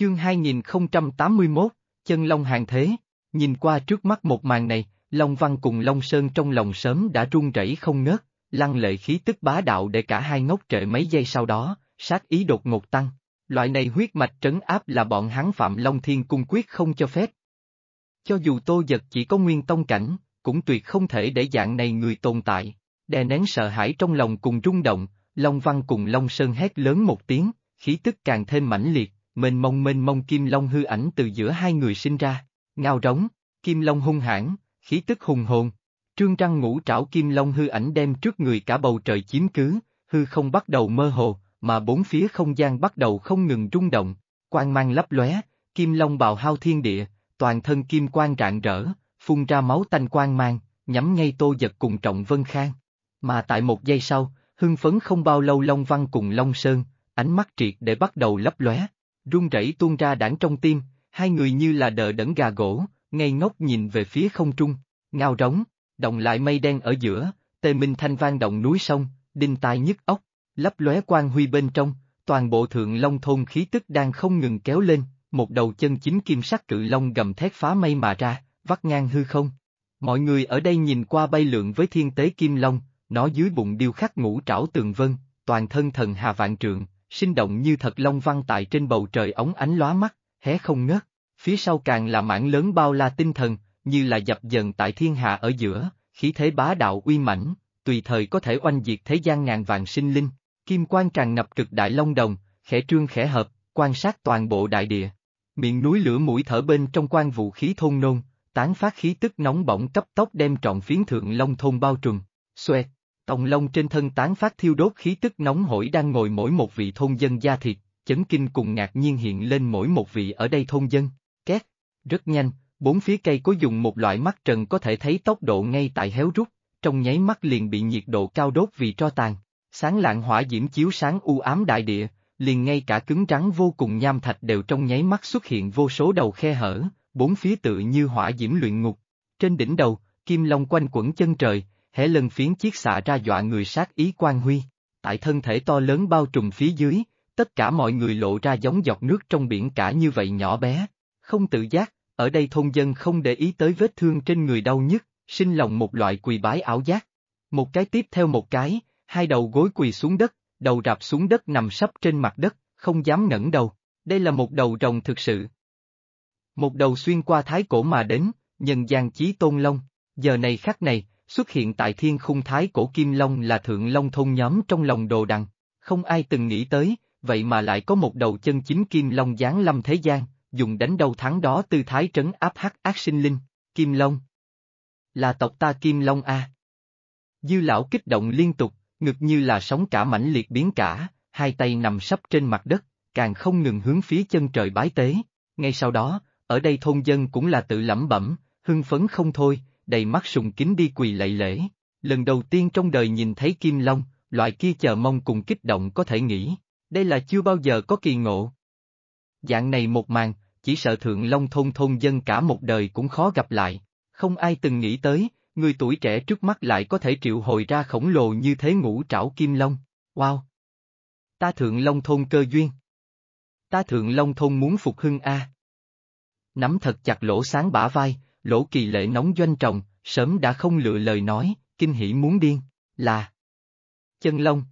Chương 2081, Chân Long Hàng Thế, nhìn qua trước mắt một màn này, Long Văn cùng Long Sơn trong lòng sớm đã run rẩy không ngớt, lăng lệ khí tức bá đạo để cả hai ngốc trệ mấy giây sau đó, sát ý đột ngột tăng. Loại này huyết mạch trấn áp là bọn hắn phạm Long Thiên Cung quyết không cho phép. Cho dù tô giật chỉ có nguyên tông cảnh, cũng tuyệt không thể để dạng này người tồn tại, đè nén sợ hãi trong lòng cùng rung động, Long Văn cùng Long Sơn hét lớn một tiếng, khí tức càng thêm mãnh liệt, mênh mông mênh mông kim long hư ảnh từ giữa hai người sinh ra, ngao rống, kim long hung hãn, khí tức hùng hồn. Trương Trăng ngũ trảo kim long hư ảnh đem trước người cả bầu trời chiếm cứ, hư không bắt đầu mơ hồ, mà bốn phía không gian bắt đầu không ngừng rung động, quang mang lấp lóe, kim long bào hao thiên địa, toàn thân kim quang rạng rỡ, phun ra máu tanh quang mang, nhắm ngay Tô Giật cùng Trọng Vân Khang. Mà tại một giây sau, hưng phấn không bao lâu Long Văn cùng Long Sơn, ánh mắt triệt để bắt đầu lấp lóe, run rẩy tuôn ra đảng trong tim, hai người như là đờ đẫn gà gỗ, ngây ngốc nhìn về phía không trung, ngao rống, động lại mây đen ở giữa, tề minh thanh vang động núi sông, đinh tai nhức ốc, lấp lóe quan huy bên trong, toàn bộ thượng long thôn khí tức đang không ngừng kéo lên, một đầu chân chính kim sắc cự long gầm thét phá mây mà ra, vắt ngang hư không. Mọi người ở đây nhìn qua bay lượn với thiên tế kim long, nó dưới bụng điêu khắc ngũ trảo tường vân, toàn thân thần hà vạn trượng, sinh động như thật long văn tại trên bầu trời ống ánh lóa mắt, hé không ngớt, phía sau càng là mảng lớn bao la tinh thần, như là dập dần tại thiên hạ ở giữa, khí thế bá đạo uy mãnh, tùy thời có thể oanh diệt thế gian ngàn vàng sinh linh, kim quang tràn ngập cực đại long đồng, khẽ trương khẽ hợp, quan sát toàn bộ đại địa. Miệng núi lửa mũi thở bên trong quan vũ khí thôn nôn, tán phát khí tức nóng bỏng cấp tốc đem trọn phiến thượng long thôn bao trùm, xoẹt Tòng lông trên thân tán phát thiêu đốt khí tức nóng hổi đang ngồi mỗi một vị thôn dân da thịt, chấn kinh cùng ngạc nhiên hiện lên mỗi một vị ở đây thôn dân. Két, rất nhanh, bốn phía cây có dùng một loại mắt trần có thể thấy tốc độ ngay tại héo rút, trong nháy mắt liền bị nhiệt độ cao đốt vì tro tàn. Sáng lạng hỏa diễm chiếu sáng u ám đại địa, liền ngay cả cứng rắn vô cùng nham thạch đều trong nháy mắt xuất hiện vô số đầu khe hở, bốn phía tự như hỏa diễm luyện ngục. Trên đỉnh đầu, kim long quanh quẩn chân trời, hễ lần phiến chiếc xạ ra dọa người sát ý quan huy, tại thân thể to lớn bao trùm phía dưới, tất cả mọi người lộ ra giống giọt nước trong biển cả như vậy nhỏ bé, không tự giác, ở đây thôn dân không để ý tới vết thương trên người đau nhức, sinh lòng một loại quỳ bái ảo giác. Một cái tiếp theo một cái, hai đầu gối quỳ xuống đất, đầu rạp xuống đất nằm sấp trên mặt đất, không dám ngẩng đầu, đây là một đầu rồng thực sự. Một đầu xuyên qua thái cổ mà đến, nhân gian chí tôn long, giờ này khắc này, xuất hiện tại thiên khung thái cổ Kim Long là thượng long thôn nhóm trong lòng đồ đằng, không ai từng nghĩ tới, vậy mà lại có một đầu chân chính Kim Long giáng lâm thế gian, dùng đánh đầu thắng đó tư thái trấn áp hắc ác sinh linh, Kim Long. Là tộc ta Kim Long A. Dư lão kích động liên tục, ngực như là sóng cả mãnh liệt biến cả, hai tay nằm sấp trên mặt đất, càng không ngừng hướng phía chân trời bái tế. Ngay sau đó, ở đây thôn dân cũng là tự lẩm bẩm, hưng phấn không thôi, đầy mắt sùng kính đi quỳ lạy lễ. Lần đầu tiên trong đời nhìn thấy Kim Long, loại kia chờ mong cùng kích động có thể nghĩ, đây là chưa bao giờ có kỳ ngộ. Dạng này một màn, chỉ sợ Thượng Long thôn thôn dân cả một đời cũng khó gặp lại, không ai từng nghĩ tới, người tuổi trẻ trước mắt lại có thể triệu hồi ra khổng lồ như thế ngũ trảo Kim Long, wow! Ta Thượng Long thôn cơ duyên! Ta Thượng Long thôn muốn phục hưng A! Nắm thật chặt lỗ sáng bả vai, Lỗ Kỳ Lệ nóng doanh trọng, sớm đã không lựa lời nói, kinh hỉ muốn điên, là chân long,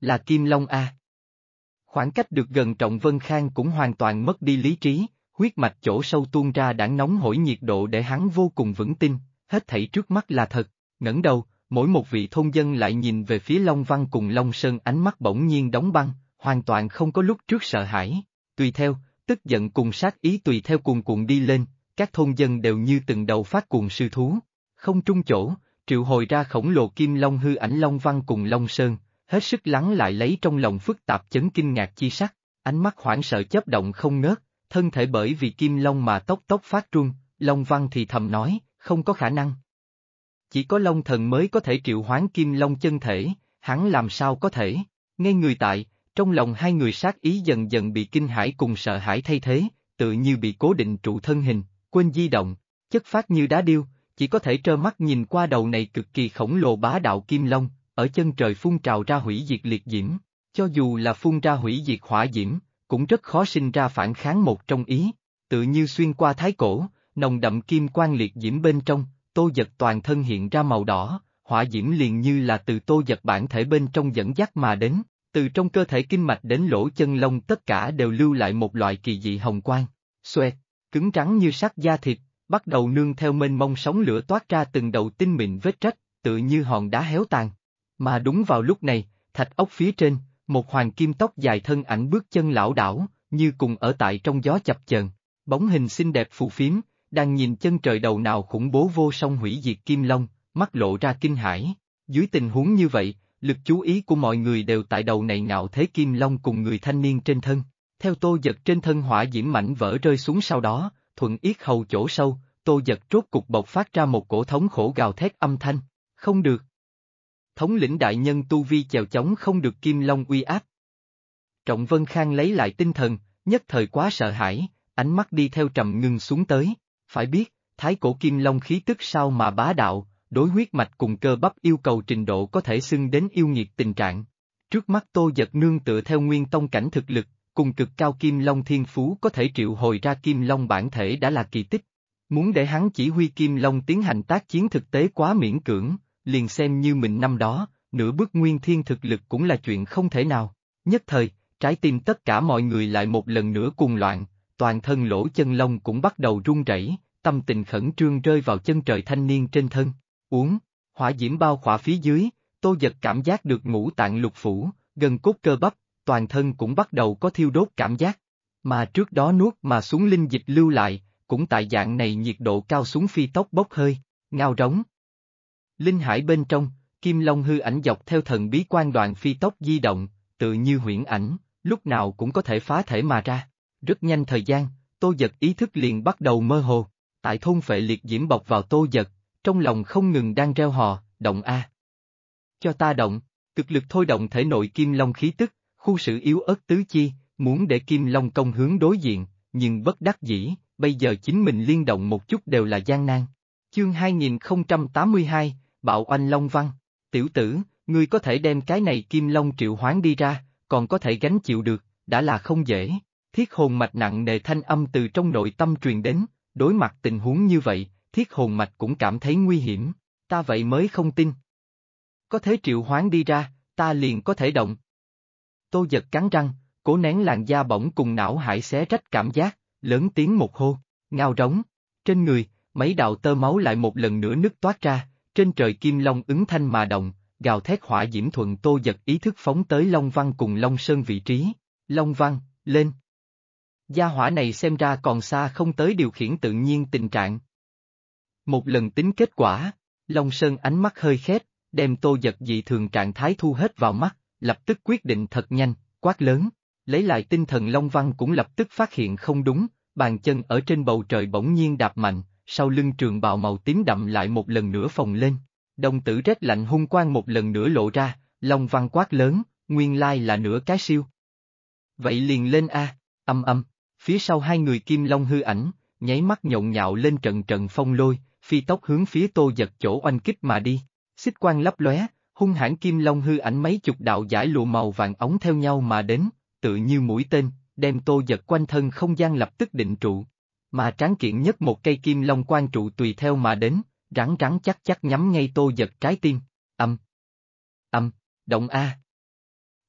là kim long a. Khoảng cách được gần Trọng Vân Khang cũng hoàn toàn mất đi lý trí, huyết mạch chỗ sâu tuôn ra đã nóng hổi nhiệt độ để hắn vô cùng vững tin, hết thảy trước mắt là thật, ngẩng đầu, mỗi một vị thôn dân lại nhìn về phía Long Văn cùng Long Sơn ánh mắt bỗng nhiên đóng băng, hoàn toàn không có lúc trước sợ hãi, tùy theo, tức giận cùng sát ý tùy theo cuồng cuộn đi lên, các thôn dân đều như từng đầu phát cuồng sư thú. Không trung chỗ, triệu hồi ra khổng lồ kim long hư ảnh long văn cùng long sơn, hết sức lắng lại lấy trong lòng phức tạp chấn kinh ngạc chi sắc, ánh mắt hoảng sợ chấp động không ngớt, thân thể bởi vì kim long mà tóc tóc phát run, long văn thì thầm nói, không có khả năng. Chỉ có long thần mới có thể triệu hoán kim long chân thể, hắn làm sao có thể, ngay người tại, trong lòng hai người sát ý dần dần bị kinh hãi cùng sợ hãi thay thế, tự như bị cố định trụ thân hình, quên di động, chất phát như đá điêu, chỉ có thể trơ mắt nhìn qua đầu này cực kỳ khổng lồ bá đạo kim long, ở chân trời phun trào ra hủy diệt liệt diễm, cho dù là phun ra hủy diệt hỏa diễm, cũng rất khó sinh ra phản kháng một trong ý, tự như xuyên qua thái cổ, nồng đậm kim quang liệt diễm bên trong, tô giật toàn thân hiện ra màu đỏ, hỏa diễm liền như là từ tô giật bản thể bên trong dẫn dắt mà đến, từ trong cơ thể kinh mạch đến lỗ chân lông tất cả đều lưu lại một loại kỳ dị hồng quang. Xoẹt, cứng trắng như sắt da thịt, bắt đầu nương theo mênh mông sóng lửa toát ra từng đầu tinh mịn vết trách, tự như hòn đá héo tàn. Mà đúng vào lúc này, thạch ốc phía trên, một hoàng kim tóc dài thân ảnh bước chân lão đảo, như cùng ở tại trong gió chập chờn, bóng hình xinh đẹp phù phiếm, đang nhìn chân trời đầu nào khủng bố vô song hủy diệt kim long, mắt lộ ra kinh hãi. Dưới tình huống như vậy, lực chú ý của mọi người đều tại đầu này ngạo thế kim long cùng người thanh niên trên thân theo tô giật trên thân hỏa diễm mảnh vỡ rơi xuống sau đó, thuận yết hầu chỗ sâu, tô giật rốt cục bộc phát ra một cổ thống khổ gào thét âm thanh, không được. Thống lĩnh đại nhân tu vi chèo chống không được kim long uy áp. Trọng Vân Khang lấy lại tinh thần, nhất thời quá sợ hãi, ánh mắt đi theo trầm ngưng xuống tới, phải biết, thái cổ kim long khí tức sao mà bá đạo, đối huyết mạch cùng cơ bắp yêu cầu trình độ có thể xưng đến yêu nghiệt tình trạng. Trước mắt tô giật nương tựa theo nguyên tông cảnh thực lực, cùng cực cao kim long thiên phú có thể triệu hồi ra kim long bản thể đã là kỳ tích. Muốn để hắn chỉ huy kim long tiến hành tác chiến thực tế quá miễn cưỡng, liền xem như mình năm đó, nửa bước nguyên thiên thực lực cũng là chuyện không thể nào. Nhất thời, trái tim tất cả mọi người lại một lần nữa cuồng loạn, toàn thân lỗ chân lông cũng bắt đầu run rẩy, tâm tình khẩn trương rơi vào chân trời thanh niên trên thân. Uống, hỏa diễm bao khỏa phía dưới, tô giật cảm giác được ngũ tạng lục phủ, gần cốt cơ bắp, toàn thân cũng bắt đầu có thiêu đốt cảm giác. Mà trước đó nuốt mà xuống linh dịch lưu lại, cũng tại dạng này nhiệt độ cao xuống phi tốc bốc hơi, ngao rống. Linh hải bên trong, kim long hư ảnh dọc theo thần bí quan đoạn phi tốc di động, tự như huyễn ảnh, lúc nào cũng có thể phá thể mà ra. Rất nhanh thời gian, tô giật ý thức liền bắt đầu mơ hồ, tại thôn phệ liệt diễm bọc vào tô giật, trong lòng không ngừng đang reo hò, động A. Cho ta động, cực lực thôi động thể nội kim long khí tức, khu sự yếu ớt tứ chi, muốn để Kim Long công hướng đối diện, nhưng bất đắc dĩ, bây giờ chính mình liên động một chút đều là gian nan. Chương 2082, Bạo Oanh Long Văn, tiểu tử, ngươi có thể đem cái này Kim Long triệu hoán đi ra, còn có thể gánh chịu được, đã là không dễ. Thiết hồn mạch nặng nề thanh âm từ trong nội tâm truyền đến, đối mặt tình huống như vậy, thiết hồn mạch cũng cảm thấy nguy hiểm, ta vậy mới không tin. Có thế triệu hoán đi ra, ta liền có thể động, Tô giật cắn răng, cố nén làn da bỏng cùng não hải xé rách cảm giác, lớn tiếng một hô, ngao rống. Trên người, mấy đạo tơ máu lại một lần nữa nứt toát ra, trên trời kim long ứng thanh mà động, gào thét hỏa diễm thuận Tô giật ý thức phóng tới Long Văn cùng Long Sơn vị trí. Long Văn, lên! Gia hỏa này xem ra còn xa không tới điều khiển tự nhiên tình trạng. Một lần tính kết quả, Long Sơn ánh mắt hơi khép, đem Tô giật dị thường trạng thái thu hết vào mắt, lập tức quyết định thật nhanh, quát lớn, lấy lại tinh thần Long Văn cũng lập tức phát hiện không đúng, bàn chân ở trên bầu trời bỗng nhiên đạp mạnh, sau lưng trường bào màu tím đậm lại một lần nữa phồng lên, đồng tử rét lạnh hung quang một lần nữa lộ ra, Long Văn quát lớn, nguyên lai là nửa cái siêu. Vậy liền lên a, âm âm, phía sau hai người kim long hư ảnh, nháy mắt nhộn nhạo lên trận trận phong lôi, phi tốc hướng phía tô giật chỗ oanh kích mà đi, xích quang lấp lóe, hung hãn kim long hư ảnh mấy chục đạo giải lụa màu vàng ống theo nhau mà đến, tự như mũi tên, đem tô giật quanh thân không gian lập tức định trụ. Mà tráng kiện nhất một cây kim long quan trụ tùy theo mà đến, rắn rắn chắc chắc nhắm ngay tô giật trái tim, âm. Âm, động A.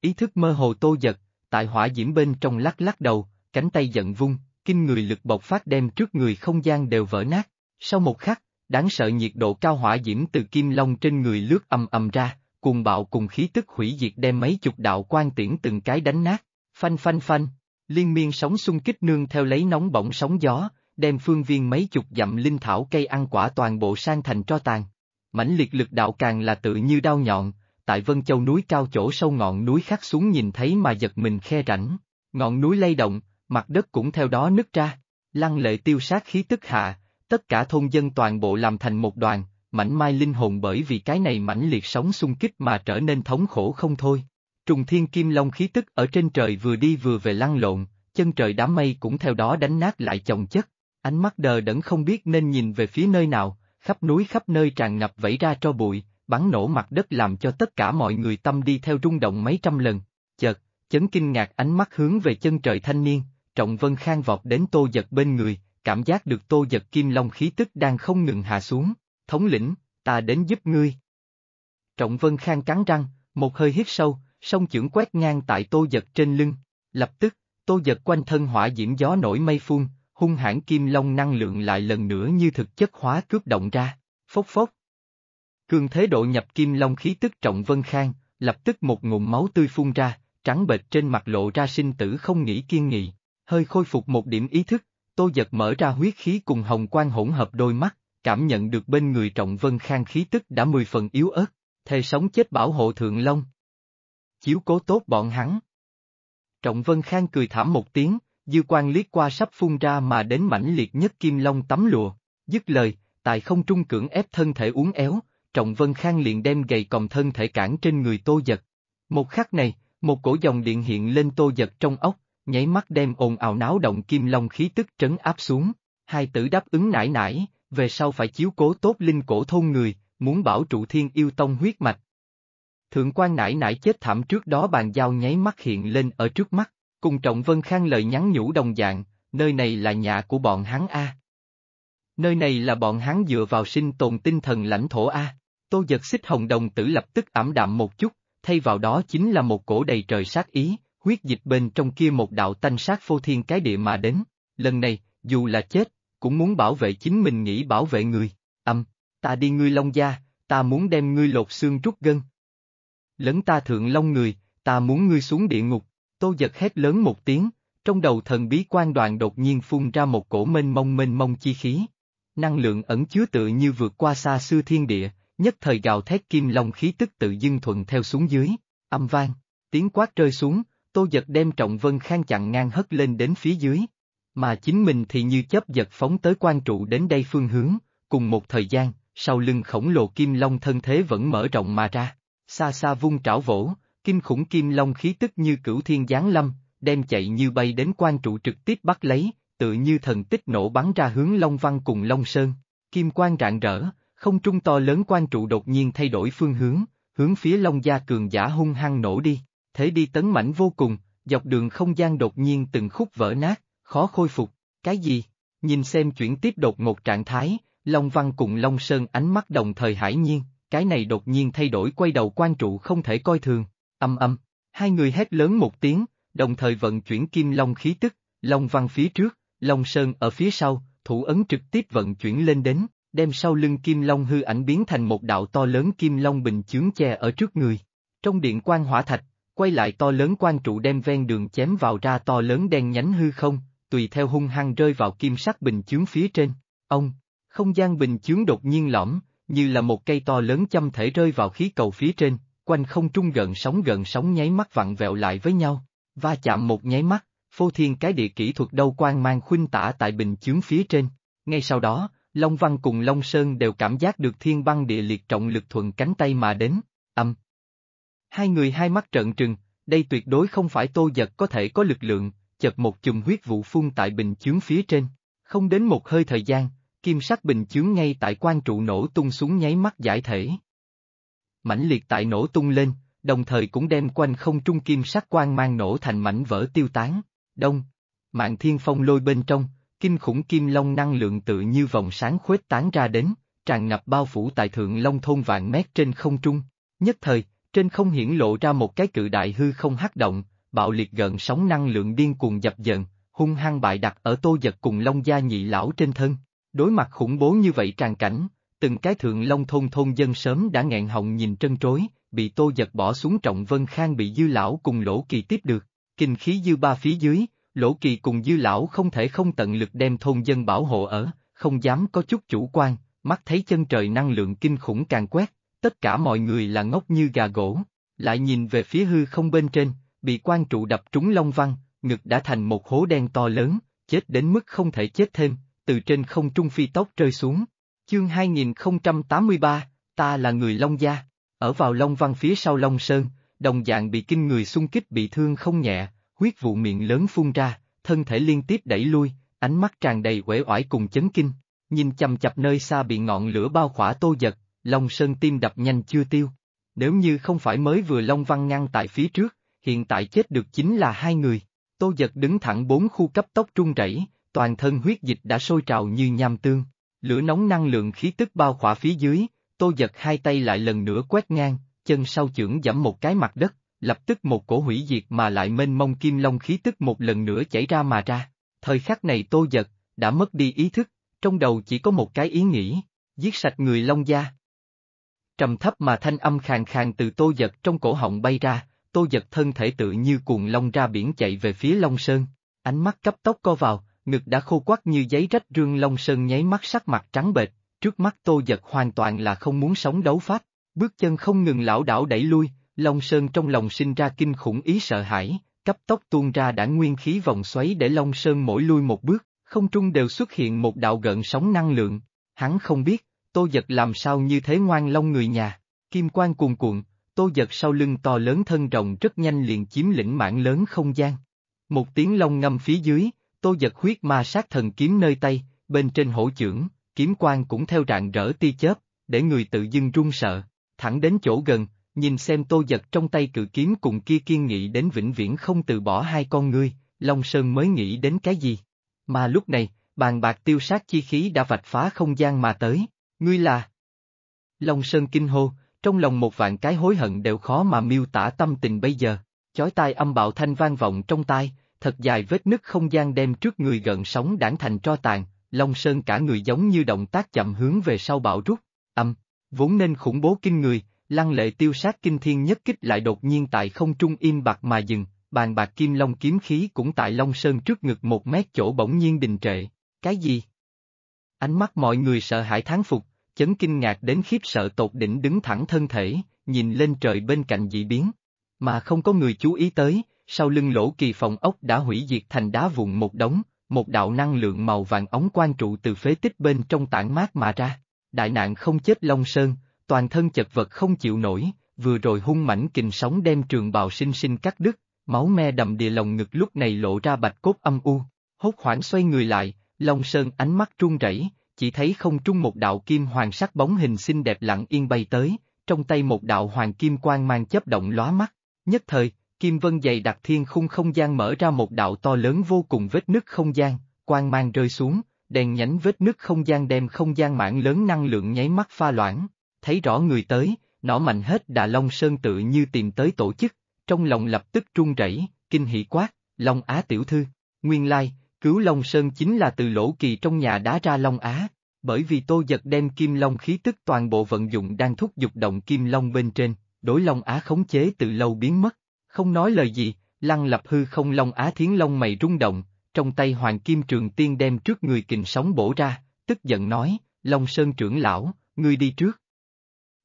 Ý thức mơ hồ tô giật, tại hỏa diễm bên trong lắc lắc đầu, cánh tay giận vung, kinh người lực bộc phát đem trước người không gian đều vỡ nát. Sau một khắc, đáng sợ nhiệt độ cao hỏa diễm từ kim long trên người lướt âm âm ra, cuồng bạo cùng khí tức hủy diệt đem mấy chục đạo quan tiễn từng cái đánh nát, phanh phanh phanh, liên miên sóng xung kích nương theo lấy nóng bỏng sóng gió, đem phương viên mấy chục dặm linh thảo cây ăn quả toàn bộ sang thành tro tàn. Mãnh liệt lực đạo càng là tự như đao nhọn, tại Vân Châu núi cao chỗ sâu ngọn núi khắc xuống nhìn thấy mà giật mình khe rảnh, ngọn núi lay động, mặt đất cũng theo đó nứt ra, lăng lệ tiêu sát khí tức hạ, Tất cả thôn dân toàn bộ làm thành một đoàn, mảnh mai linh hồn bởi vì cái này mãnh liệt sóng xung kích mà trở nên thống khổ không thôi. Trùng thiên kim long khí tức ở trên trời vừa đi vừa về lăn lộn, chân trời đám mây cũng theo đó đánh nát lại chồng chất. Ánh mắt đờ đẫn không biết nên nhìn về phía nơi nào, khắp núi khắp nơi tràn ngập vẫy ra cho bụi, bắn nổ mặt đất làm cho tất cả mọi người tâm đi theo rung động mấy trăm lần. Chợt, chấn kinh ngạc ánh mắt hướng về chân trời thanh niên, trọng vân khang vọt đến tô giật bên người, cảm giác được Tô Giật Kim Long khí tức đang không ngừng hạ xuống, thống lĩnh, ta đến giúp ngươi. Trọng Vân Khang cắn răng, một hơi hít sâu, song chưởng quét ngang tại Tô Giật trên lưng, lập tức, Tô Giật quanh thân hỏa diễm gió nổi mây phun, hung hãn Kim Long năng lượng lại lần nữa như thực chất hóa cướp động ra, phốc phốc. Cường thế độ nhập Kim Long khí tức Trọng Vân Khang, lập tức một ngụm máu tươi phun ra, trắng bệch trên mặt lộ ra sinh tử không nghĩ kiên nghị, hơi khôi phục một điểm ý thức, Tô Giật mở ra huyết khí cùng hồng quang hỗn hợp đôi mắt, cảm nhận được bên người Trọng Vân Khang khí tức đã mười phần yếu ớt, thề sống chết bảo hộ Thượng Long. Chiếu cố tốt bọn hắn. Trọng Vân Khang cười thảm một tiếng, dư quan liếc qua sắp phun ra mà đến mãnh liệt nhất kim long tắm lụa, dứt lời, tại không trung cưỡng ép thân thể uốn éo, Trọng Vân Khang liền đem gầy còng thân thể cản trên người Tô Giật. Một khắc này, một cổ dòng điện hiện lên Tô Giật trong ốc, nháy mắt đem ồn ào náo động kim long khí tức trấn áp xuống, hai tử đáp ứng nải nải, về sau phải chiếu cố tốt linh cổ thôn người, muốn bảo trụ thiên yêu tông huyết mạch. Thượng quan nải nải chết thảm trước đó bàn giao nháy mắt hiện lên ở trước mắt, cùng trọng vân khang lời nhắn nhủ đồng dạng, nơi này là nhà của bọn hắn A. Nơi này là bọn hắn dựa vào sinh tồn tinh thần lãnh thổ A, tô giật xích hồng đồng tử lập tức ảm đạm một chút, thay vào đó chính là một cổ đầy trời sát ý, huyết dịch bên trong kia một đạo tanh sát phô thiên cái địa mà đến, lần này, dù là chết, cũng muốn bảo vệ chính mình nghĩ bảo vệ người, âm, ta đi ngươi long gia, ta muốn đem ngươi lột xương rút gân. Lấn ta thượng long người, ta muốn ngươi xuống địa ngục, tô giật hét lớn một tiếng, trong đầu thần bí quan đoàn đột nhiên phun ra một cổ mênh mông mênh mông chi khí. Năng lượng ẩn chứa tự như vượt qua xa xưa thiên địa, nhất thời gào thét kim long khí tức tự dưng thuận theo xuống dưới, âm vang, tiếng quát rơi xuống, Tô Giật đem Trọng Vân Khang chặn ngang hất lên đến phía dưới. Mà chính mình thì như chấp giật phóng tới quan trụ đến đây phương hướng, cùng một thời gian, sau lưng khổng lồ kim long thân thế vẫn mở rộng mà ra, xa xa vung trảo vỗ, kinh khủng kim long khí tức như cửu thiên giáng lâm, đem chạy như bay đến quan trụ trực tiếp bắt lấy, tự như thần tích nổ bắn ra hướng long văn cùng long sơn, kim quang rạng rỡ, không trung to lớn quan trụ đột nhiên thay đổi phương hướng, hướng phía long gia cường giả hung hăng nổ đi thế đi tấn mãnh vô cùng, dọc đường không gian đột nhiên từng khúc vỡ nát, khó khôi phục, cái gì? Nhìn xem chuyển tiếp đột ngột trạng thái, Long Văn cùng Long Sơn ánh mắt đồng thời hải nhiên, cái này đột nhiên thay đổi quay đầu quan trụ không thể coi thường, âm âm, hai người hét lớn một tiếng, đồng thời vận chuyển kim long khí tức, Long Văn phía trước, Long Sơn ở phía sau, thủ ấn trực tiếp vận chuyển lên đến, đem sau lưng kim long hư ảnh biến thành một đạo to lớn kim long bình chướng che ở trước người. Trong điện quan hỏa thạch, quay lại to lớn quan trụ đem ven đường chém vào ra to lớn đen nhánh hư không, tùy theo hung hăng rơi vào kim sắc bình chướng phía trên. Ông, không gian bình chướng đột nhiên lõm, như là một cây to lớn châm thể rơi vào khí cầu phía trên, quanh không trung gần sóng gần sóng nháy mắt vặn vẹo lại với nhau, va chạm một nháy mắt, phô thiên cái địa kỹ thuật đâu quan mang khuynh tả tại bình chướng phía trên. Ngay sau đó, Long Văn cùng Long Sơn đều cảm giác được thiên băng địa liệt trọng lực thuận cánh tay mà đến, âm, Hai người hai mắt trợn trừng, đây tuyệt đối không phải tô giật có thể có lực lượng, chật một chùm huyết vụ phun tại bình chướng phía trên. Không đến một hơi thời gian, kim sắc bình chướng ngay tại quan trụ nổ tung xuống nháy mắt giải thể. Mảnh liệt tại nổ tung lên, đồng thời cũng đem quanh không trung kim sắc quang mang nổ thành mảnh vỡ tiêu tán. Đông, mạng thiên phong lôi bên trong, kinh khủng kim long năng lượng tự như vòng sáng khuếch tán ra đến, tràn ngập bao phủ tại thượng long thôn vạn mét trên không trung. Nhất thời, trên không hiển lộ ra một cái cự đại hư không hắc động, bạo liệt gần sóng năng lượng điên cuồng dập dần, hung hăng bại đặt ở tô giật cùng Long Gia nhị lão trên thân. Đối mặt khủng bố như vậy tràn cảnh, từng cái thượng Long thôn thôn dân sớm đã nghẹn họng nhìn trân trối, bị tô giật bỏ xuống trọng vân khang bị dư lão cùng lỗ kỳ tiếp được, kinh khí dư ba phía dưới, lỗ kỳ cùng dư lão không thể không tận lực đem thôn dân bảo hộ ở, không dám có chút chủ quan, mắt thấy chân trời năng lượng kinh khủng càng quét, tất cả mọi người là ngốc như gà gỗ, lại nhìn về phía hư không bên trên, bị quan trụ đập trúng long văn, ngực đã thành một hố đen to lớn, chết đến mức không thể chết thêm, từ trên không trung phi tóc rơi xuống. Chương 2083, ta là người Long Gia, ở vào Long Văn phía sau Long Sơn, đồng dạng bị kinh người xung kích bị thương không nhẹ, huyết vụ miệng lớn phun ra, thân thể liên tiếp đẩy lui, ánh mắt tràn đầy uể oải cùng chấn kinh, nhìn chầm chặp nơi xa bị ngọn lửa bao khỏa tô giật, Long Sơn tim đập nhanh chưa tiêu. Nếu như không phải mới vừa Long Văn ngăn tại phía trước, hiện tại chết được chính là hai người. Tô giật đứng thẳng bốn khu cấp tốc trung rẩy, toàn thân huyết dịch đã sôi trào như nham tương. Lửa nóng năng lượng khí tức bao khỏa phía dưới, tô giật hai tay lại lần nữa quét ngang, chân sau chưởng giẫm một cái mặt đất, lập tức một cổ hủy diệt mà lại mênh mông kim long khí tức một lần nữa chảy ra mà ra. Thời khắc này tô giật, đã mất đi ý thức, trong đầu chỉ có một cái ý nghĩ, giết sạch người long gia trầm thấp mà thanh âm khàn khàn từ tô giật trong cổ họng bay ra, tô giật thân thể tự như cuồng long ra biển chạy về phía Long Sơn. Ánh mắt cấp tốc co vào, ngực đã khô quắt như giấy rách rương Long Sơn nháy mắt sắc mặt trắng bệch, trước mắt tô giật hoàn toàn là không muốn sống đấu pháp, bước chân không ngừng lảo đảo đẩy lui, Long Sơn trong lòng sinh ra kinh khủng ý sợ hãi, cấp tốc tuôn ra đã nguyên khí vòng xoáy để Long Sơn mỗi lui một bước, không trung đều xuất hiện một đạo gợn sóng năng lượng, hắn không biết, tô giật làm sao như thế ngoan long người nhà, kim quan cuồn cuộn, tô giật sau lưng to lớn thân rộng rất nhanh liền chiếm lĩnh mảng lớn không gian. Một tiếng long ngâm phía dưới, tô giật huyết ma sát thần kiếm nơi tay, bên trên hổ chưởng, kiếm quan cũng theo rạng rỡ tia chớp, để người tự dưng run sợ, thẳng đến chỗ gần, nhìn xem tô giật trong tay cự kiếm cùng kia kiên nghị đến vĩnh viễn không từ bỏ hai con ngươi, Long Sơn mới nghĩ đến cái gì. Mà lúc này, bàn bạc tiêu sát chi khí đã vạch phá không gian mà tới. Ngươi là... Long Sơn kinh hô, trong lòng một vạn cái hối hận đều khó mà miêu tả tâm tình bây giờ, chói tai âm bạo thanh vang vọng trong tai, thật dài vết nứt không gian đem trước người gần sóng đảng thành tro tàn, Long Sơn cả người giống như động tác chậm hướng về sau bạo rút, âm, vốn nên khủng bố kinh người, lăng lệ tiêu sát kinh thiên nhất kích lại đột nhiên tại không trung im bạc mà dừng, bàn bạc kim long kiếm khí cũng tại Long Sơn trước ngực một mét chỗ bỗng nhiên đình trệ, cái gì? Ánh mắt mọi người sợ hãi thán phục, chấn kinh ngạc đến khiếp sợ tột đỉnh đứng thẳng thân thể, nhìn lên trời bên cạnh dị biến. Mà không có người chú ý tới, sau lưng lỗ kỳ phòng ốc đã hủy diệt thành đá vụn một đống, một đạo năng lượng màu vàng ống quan trụ từ phế tích bên trong tản mát mà ra. Đại nạn không chết Long Sơn, toàn thân chật vật không chịu nổi, vừa rồi hung mảnh kình sóng đem trường bào sinh sinh cắt đứt, máu me đầm địa lòng ngực lúc này lộ ra bạch cốt âm u. Hốt hoảng xoay người lại, Long Sơn ánh mắt trung rẩy, chỉ thấy không trung một đạo kim hoàng sắc bóng hình xinh đẹp lặng yên bay tới, trong tay một đạo hoàng kim quang mang chấp động lóa mắt, nhất thời, kim vân dày đặc thiên khung không gian mở ra một đạo to lớn vô cùng vết nứt không gian, quang mang rơi xuống, đèn nhánh vết nứt không gian đem không gian mạng lớn năng lượng nháy mắt pha loãng, thấy rõ người tới, nó mạnh hết Đà Long Sơn tự như tìm tới tổ chức, trong lòng lập tức trung rẩy, kinh hỉ quát, Long Á tiểu thư, nguyên lai, Cứu Long Sơn chính là từ lỗ kỳ trong nhà đá ra Long Á, bởi vì Tô Giật đem Kim Long khí tức toàn bộ vận dụng đang thúc dục động Kim Long bên trên, đối Long Á khống chế từ lâu biến mất, không nói lời gì, lăng lập hư không Long Á thiến Long mày rung động, trong tay Hoàng Kim Trường Tiên đem trước người kình sóng bổ ra, tức giận nói, Long Sơn trưởng lão, ngươi đi trước.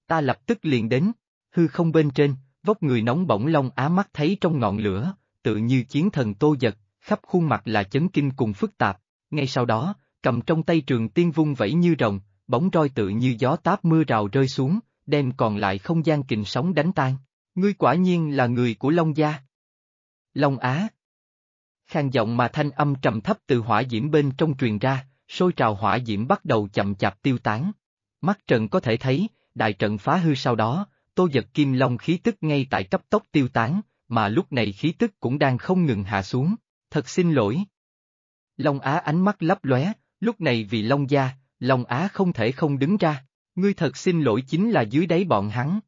Ta lập tức liền đến, hư không bên trên, vóc người nóng bỏng Long Á mắt thấy trong ngọn lửa, tự như chiến thần Tô Giật, khắp khuôn mặt là chấn kinh cùng phức tạp, ngay sau đó, cầm trong tay trường tiên vung vẫy như rồng, bóng roi tự như gió táp mưa rào rơi xuống, đem còn lại không gian kình sóng đánh tan. Ngươi quả nhiên là người của Long Gia. Long Á. Khang giọng mà thanh âm trầm thấp từ hỏa diễm bên trong truyền ra, sôi trào hỏa diễm bắt đầu chậm chạp tiêu tán. Mắt trần có thể thấy, đại trận phá hư sau đó, tô giật kim long khí tức ngay tại cấp tốc tiêu tán, mà lúc này khí tức cũng đang không ngừng hạ xuống thật xin lỗi. Long Á ánh mắt lấp lóe, lúc này vì Long Gia, Long Á không thể không đứng ra, ngươi thật xin lỗi chính là dưới đáy bọn hắn.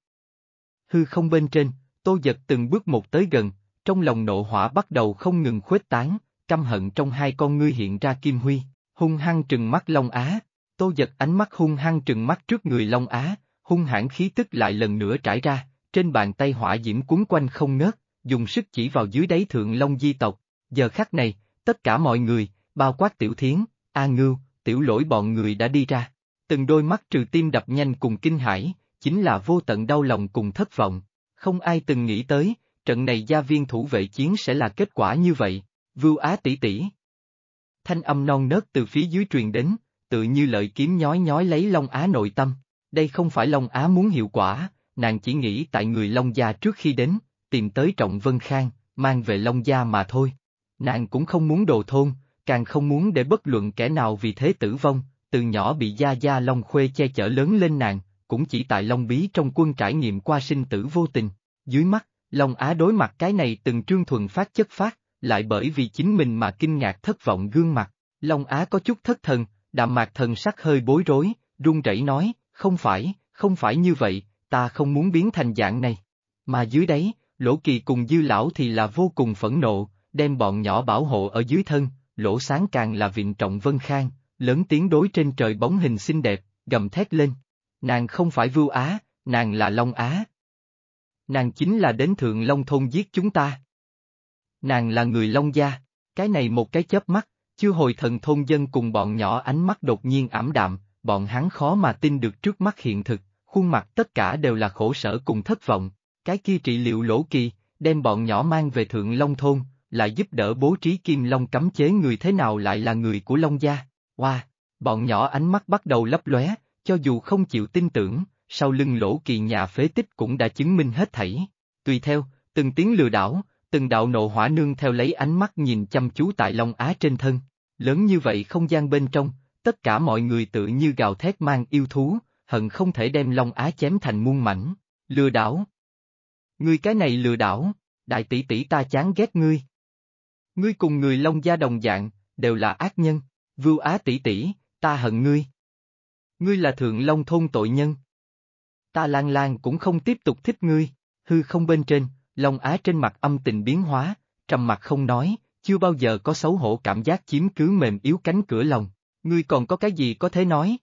Hư không bên trên, tô giật từng bước một tới gần, trong lòng nộ hỏa bắt đầu không ngừng khuếch tán, căm hận trong hai con ngươi hiện ra kim huy, hung hăng trừng mắt Long Á, tô giật ánh mắt hung hăng trừng mắt trước người Long Á, hung hãn khí tức lại lần nữa trải ra, trên bàn tay hỏa diễm cuốn quanh không ngớt, dùng sức chỉ vào dưới đáy thượng Long di tộc, Giờ khắc này, tất cả mọi người, bao quát tiểu thiến, A Ngưu, tiểu lỗi bọn người đã đi ra. Từng đôi mắt trừ tim đập nhanh cùng kinh hãi, chính là vô tận đau lòng cùng thất vọng. Không ai từng nghĩ tới, trận này gia viên thủ vệ chiến sẽ là kết quả như vậy. Vưu Á tỷ tỷ. Thanh âm non nớt từ phía dưới truyền đến, tự như lợi kiếm nhói nhói lấy Long Á nội tâm. Đây không phải Long Á muốn hiệu quả, nàng chỉ nghĩ tại người Long Gia trước khi đến, tìm tới Trọng Vân Khang, mang về Long Gia mà thôi. Nàng cũng không muốn đồ thôn, càng không muốn để bất luận kẻ nào vì thế tử vong, từ nhỏ bị Gia Gia Long Khuê che chở lớn lên nàng, cũng chỉ tại Long Bí trong quân trải nghiệm qua sinh tử vô tình. Dưới mắt, Long Á đối mặt cái này từng trương thuần phát chất phát, lại bởi vì chính mình mà kinh ngạc thất vọng gương mặt. Long Á có chút thất thần, đạm mạc thần sắc hơi bối rối, run rẩy nói, không phải, không phải như vậy, ta không muốn biến thành dạng này. Mà dưới đấy, Lỗ Kỳ cùng Dư Lão thì là vô cùng phẫn nộ, đem bọn nhỏ bảo hộ ở dưới thân, lỗ sáng càng là viện trọng vân khang, lớn tiếng đối trên trời bóng hình xinh đẹp, gầm thét lên. Nàng không phải Vưu Á, nàng là Long Á. Nàng chính là đến Thượng Long Thôn giết chúng ta. Nàng là người Long Gia, cái này một cái chớp mắt, chưa hồi thần thôn dân cùng bọn nhỏ ánh mắt đột nhiên ảm đạm, bọn hắn khó mà tin được trước mắt hiện thực, khuôn mặt tất cả đều là khổ sở cùng thất vọng, cái kia trị liệu lỗ kỳ, đem bọn nhỏ mang về Thượng Long Thôn, lại giúp đỡ bố trí kim long cấm chế người thế nào lại là người của Long Gia. Wow! Bọn nhỏ ánh mắt bắt đầu lấp lóe, cho dù không chịu tin tưởng, sau lưng lỗ kỳ nhà phế tích cũng đã chứng minh hết thảy. Tùy theo, từng tiếng lừa đảo, từng đạo nộ hỏa nương theo lấy ánh mắt nhìn chăm chú tại Long Á trên thân. Lớn như vậy không gian bên trong, tất cả mọi người tự như gào thét mang yêu thú, hận không thể đem Long Á chém thành muôn mảnh. Lừa đảo! Ngươi cái này lừa đảo, đại tỷ tỷ ta chán ghét ngươi. Ngươi cùng người Long gia đồng dạng, đều là ác nhân, vưu á tỷ tỷ, ta hận ngươi. Ngươi là thượng Long thôn tội nhân. Ta lan lan cũng không tiếp tục thích ngươi, hư không bên trên, Long Á trên mặt âm tình biến hóa, trầm mặc không nói, chưa bao giờ có xấu hổ cảm giác chiếm cứ mềm yếu cánh cửa lòng, ngươi còn có cái gì có thể nói?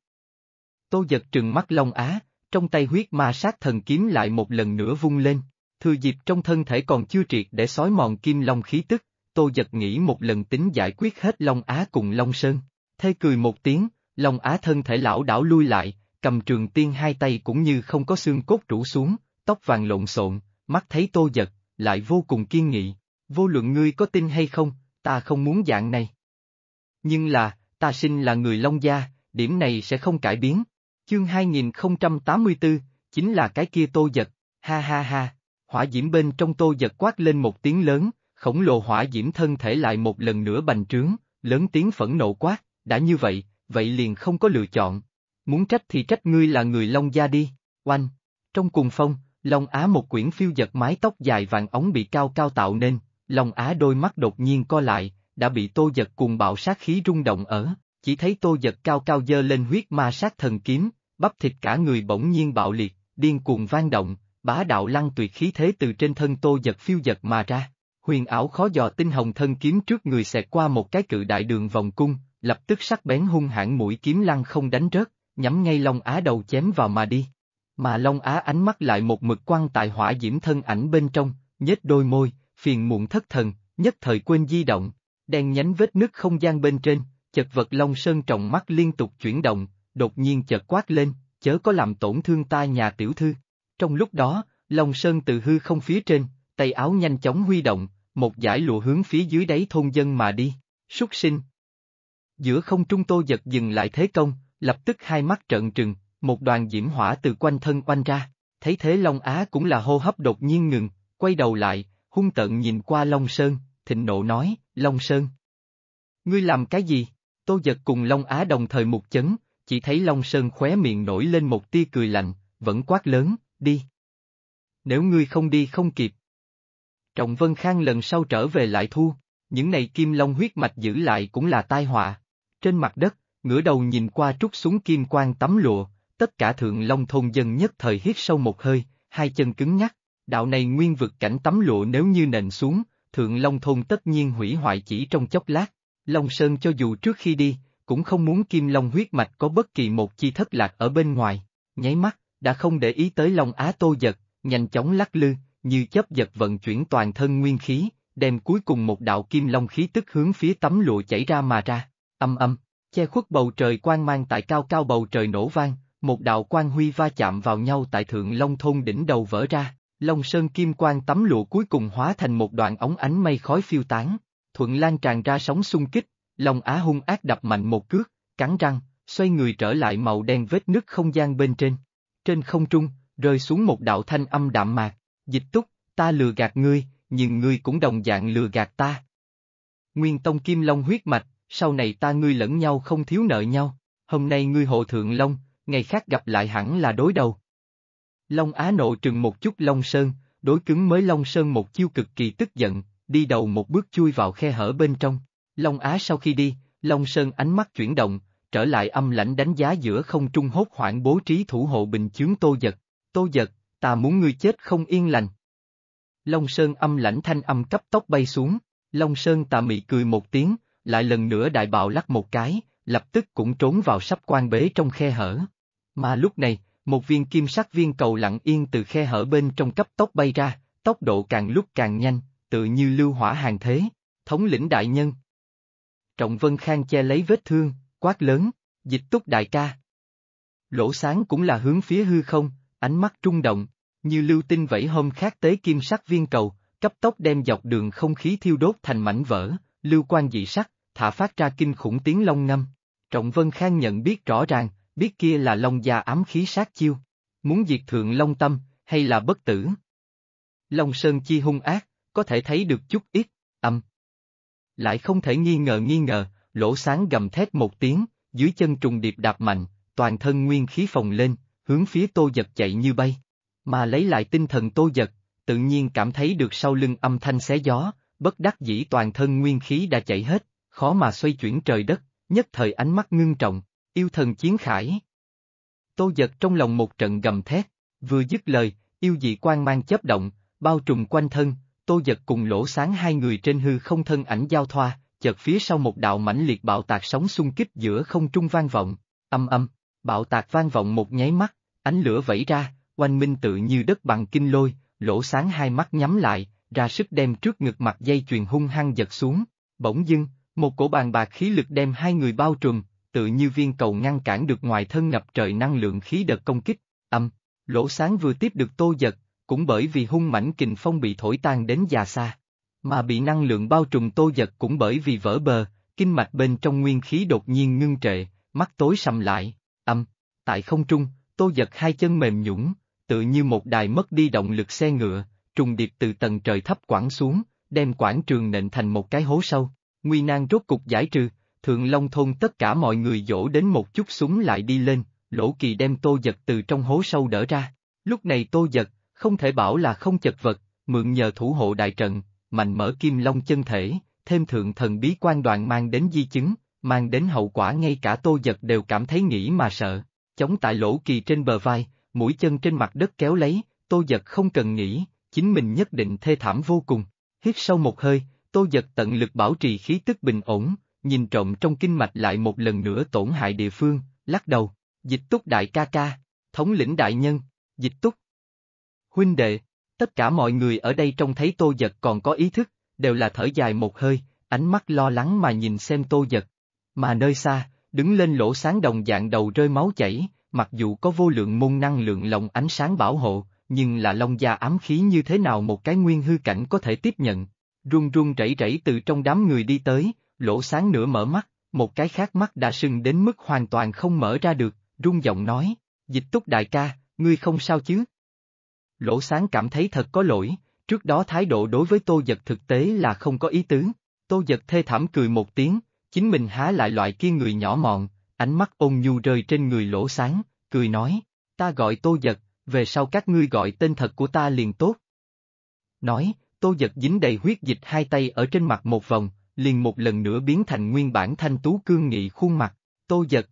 Tô giật trừng mắt Long Á, trong tay huyết ma sát thần kiếm lại một lần nữa vung lên, thừa dịp trong thân thể còn chưa triệt để sói mòn kim long khí tức, Tô Giật nghĩ một lần tính giải quyết hết Long Á cùng Long Sơn. Thê cười một tiếng, Long Á thân thể lão đảo lui lại, cầm trường tiên hai tay cũng như không có xương cốt rủ xuống, tóc vàng lộn xộn, mắt thấy Tô Giật, lại vô cùng kiên nghị. Vô luận ngươi có tin hay không, ta không muốn dạng này. Nhưng là, ta sinh là người Long Gia, điểm này sẽ không cải biến. Chương 2084, chính là cái kia Tô Giật, ha ha ha, hỏa diễm bên trong Tô Giật quát lên một tiếng lớn, khổng lồ hỏa diễm thân thể lại một lần nữa bành trướng, lớn tiếng phẫn nộ quát, đã như vậy, vậy liền không có lựa chọn. Muốn trách thì trách ngươi là người Long Gia đi, oanh. Trong cùng phong, Long Á một quyển phiêu giật mái tóc dài vàng ống bị cao cao tạo nên, Long Á đôi mắt đột nhiên co lại, đã bị tô giật cùng bạo sát khí rung động ở, chỉ thấy tô giật cao cao dơ lên huyết ma sát thần kiếm, bắp thịt cả người bỗng nhiên bạo liệt, điên cuồng vang động, bá đạo lăng tuyệt khí thế từ trên thân tô giật phiêu giật mà ra. Huyền ảo khó dò tinh hồng thân kiếm trước người xẹt qua một cái cự đại đường vòng cung, lập tức sắc bén hung hãn mũi kiếm lăng không đánh rớt, nhắm ngay Long Á đầu chém vào mà đi. Mà Long Á ánh mắt lại một mực quan tại hỏa diễm thân ảnh bên trong, nhếch đôi môi, phiền muộn thất thần, nhất thời quên di động, đen nhánh vết nứt không gian bên trên, chật vật Long Sơn trọng mắt liên tục chuyển động, đột nhiên chợt quát lên, chớ có làm tổn thương ta nhà tiểu thư. Trong lúc đó, Long Sơn từ hư không phía trên, tay áo nhanh chóng huy động, một dải lụa hướng phía dưới đáy thôn dân mà đi, súc sinh. Giữa không trung tô giật dừng lại thế công, lập tức hai mắt trợn trừng, một đoàn diễm hỏa từ quanh thân quanh ra, thấy thế Long Á cũng là hô hấp đột nhiên ngừng, quay đầu lại, hung tợn nhìn qua Long Sơn, thịnh nộ nói, Long Sơn. Ngươi làm cái gì? Tô giật cùng Long Á đồng thời một chấn, chỉ thấy Long Sơn khóe miệng nổi lên một tia cười lạnh, vẫn quát lớn, đi. Nếu ngươi không đi không kịp, Trọng Vân Khang lần sau trở về lại thu những này kim long huyết mạch giữ lại cũng là tai họa. Trên mặt đất, ngửa đầu nhìn qua trúc xuống kim quang tắm lụa, tất cả thượng long thôn dân nhất thời hít sâu một hơi, hai chân cứng nhắc đạo này nguyên vực cảnh tắm lụa nếu như nền xuống, thượng long thôn tất nhiên hủy hoại chỉ trong chốc lát. Long Sơn cho dù trước khi đi, cũng không muốn kim long huyết mạch có bất kỳ một chi thất lạc ở bên ngoài, nháy mắt, đã không để ý tới Long Á Tô giật, nhanh chóng lắc lư, như chấp giật vận chuyển toàn thân nguyên khí, đem cuối cùng một đạo kim long khí tức hướng phía tấm lụa chảy ra mà ra, âm âm, che khuất bầu trời quang mang tại cao cao bầu trời nổ vang, một đạo quang huy va chạm vào nhau tại thượng long thôn đỉnh đầu vỡ ra, long sơn kim quang tấm lụa cuối cùng hóa thành một đoạn ống ánh mây khói phiêu tán, thuận lan tràn ra sóng xung kích, long á hung ác đập mạnh một cước, cắn răng, xoay người trở lại màu đen vết nứt không gian bên trên. Trên không trung, rơi xuống một đạo thanh âm đạm mạc, Dịch túc, ta lừa gạt ngươi, nhưng ngươi cũng đồng dạng lừa gạt ta. Nguyên Tông Kim Long huyết mạch, sau này ta ngươi lẫn nhau không thiếu nợ nhau, hôm nay ngươi hộ thượng Long, ngày khác gặp lại hẳn là đối đầu. Long Á nộ trừng một chút Long Sơn, đối cứng mới Long Sơn một chiêu cực kỳ tức giận, đi đầu một bước chui vào khe hở bên trong. Long Á sau khi đi, Long Sơn ánh mắt chuyển động, trở lại âm lãnh đánh giá giữa không trung hốt hoảng bố trí thủ hộ bình chướng tô giật. Tô giật, ta muốn ngươi chết không yên lành. Long Sơn âm lãnh thanh âm cấp tốc bay xuống, Long Sơn tà mị cười một tiếng, lại lần nữa đại bạo lắc một cái, lập tức cũng trốn vào sắp quan bế trong khe hở. Mà lúc này, một viên kim sắc viên cầu lặng yên từ khe hở bên trong cấp tốc bay ra, tốc độ càng lúc càng nhanh, tự như lưu hỏa hàng thế, thống lĩnh đại nhân. Trọng Vân Khang che lấy vết thương, quát lớn, dịch túc đại ca. Lỗ sáng cũng là hướng phía hư không, ánh mắt trung động, như lưu tinh vẫy hôm khác tới kim sắc viên cầu, cấp tốc đem dọc đường không khí thiêu đốt thành mảnh vỡ, lưu quan dị sắc, thả phát ra kinh khủng tiếng long ngâm. Trọng Vân Khang nhận biết rõ ràng, biết kia là long gia ám khí sát chiêu, muốn diệt thượng long tâm, hay là bất tử. Long Sơn chi hung ác, có thể thấy được chút ít, âm. Lại không thể nghi ngờ nghi ngờ, lỗ sáng gầm thét một tiếng, dưới chân trùng điệp đạp mạnh, toàn thân nguyên khí phồng lên, hướng phía tô giật chạy như bay. Mà lấy lại tinh thần tô giật, tự nhiên cảm thấy được sau lưng âm thanh xé gió, bất đắc dĩ toàn thân nguyên khí đã chảy hết, khó mà xoay chuyển trời đất, nhất thời ánh mắt ngưng trọng, yêu thần chiến khải. Tô giật trong lòng một trận gầm thét, vừa dứt lời, yêu dị quan mang chấp động, bao trùm quanh thân, tô giật cùng lỗ sáng hai người trên hư không thân ảnh giao thoa, chợt phía sau một đạo mãnh liệt bạo tạc sóng xung kích giữa không trung vang vọng, âm âm, bạo tạc vang vọng một nháy mắt, ánh lửa vẫy ra, oanh minh tự như đất bằng kinh lôi, lỗ sáng hai mắt nhắm lại, ra sức đem trước ngực mặt dây chuyền hung hăng giật xuống, bỗng dưng, một cổ bàn bạc khí lực đem hai người bao trùm, tự như viên cầu ngăn cản được ngoài thân ngập trời năng lượng khí đợt công kích, âm, lỗ sáng vừa tiếp được tô giật, cũng bởi vì hung mảnh kình phong bị thổi tan đến già xa, mà bị năng lượng bao trùm tô giật cũng bởi vì vỡ bờ, kinh mạch bên trong nguyên khí đột nhiên ngưng trệ, mắt tối sầm lại, âm, tại không trung, tô giật hai chân mềm nhũng, tự như một đài mất đi động lực xe ngựa, trùng điệp từ tầng trời thấp quẳng xuống, đem quảng trường nện thành một cái hố sâu. Nguy nan rốt cục giải trừ, Thượng Long thôn tất cả mọi người dỗ đến một chút súng lại đi lên, Lỗ Kỳ đem Tô Giật từ trong hố sâu đỡ ra. Lúc này Tô Giật, không thể bảo là không chật vật, mượn nhờ thủ hộ đại trận, mạnh mở kim long chân thể, thêm thượng thần bí quan đoạn mang đến di chứng, mang đến hậu quả ngay cả Tô Giật đều cảm thấy nghĩ mà sợ. Chống tại Lỗ Kỳ trên bờ vai, mũi chân trên mặt đất kéo lấy, tô giật không cần nghĩ, chính mình nhất định thê thảm vô cùng. Hít sâu một hơi, tô giật tận lực bảo trì khí tức bình ổn, nhìn trộm trong kinh mạch lại một lần nữa tổn hại địa phương, lắc đầu, dịch túc đại ca ca, thống lĩnh đại nhân, dịch túc. Huynh đệ, tất cả mọi người ở đây trông thấy tô giật còn có ý thức, đều là thở dài một hơi, ánh mắt lo lắng mà nhìn xem tô giật. Mà nơi xa, đứng lên lỗ sáng đồng dạng đầu rơi máu chảy, mặc dù có vô lượng môn năng lượng lồng ánh sáng bảo hộ, nhưng là long gia ám khí như thế nào một cái nguyên hư cảnh có thể tiếp nhận. Run run rẩy rẩy từ trong đám người đi tới, lỗ sáng nửa mở mắt, một cái khác mắt đã sưng đến mức hoàn toàn không mở ra được, run giọng nói, dịch túc đại ca, ngươi không sao chứ? Lỗ sáng cảm thấy thật có lỗi, trước đó thái độ đối với tô giật thực tế là không có ý tứ, tô giật thê thảm cười một tiếng, chính mình há lại loại kia người nhỏ mọn, ánh mắt ôn nhu rơi trên người lỗ sáng, cười nói, ta gọi tô giật, về sau các ngươi gọi tên thật của ta liền tốt. Nói, tô giật dính đầy huyết dịch hai tay ở trên mặt một vòng, liền một lần nữa biến thành nguyên bản thanh tú cương nghị khuôn mặt, tô giật.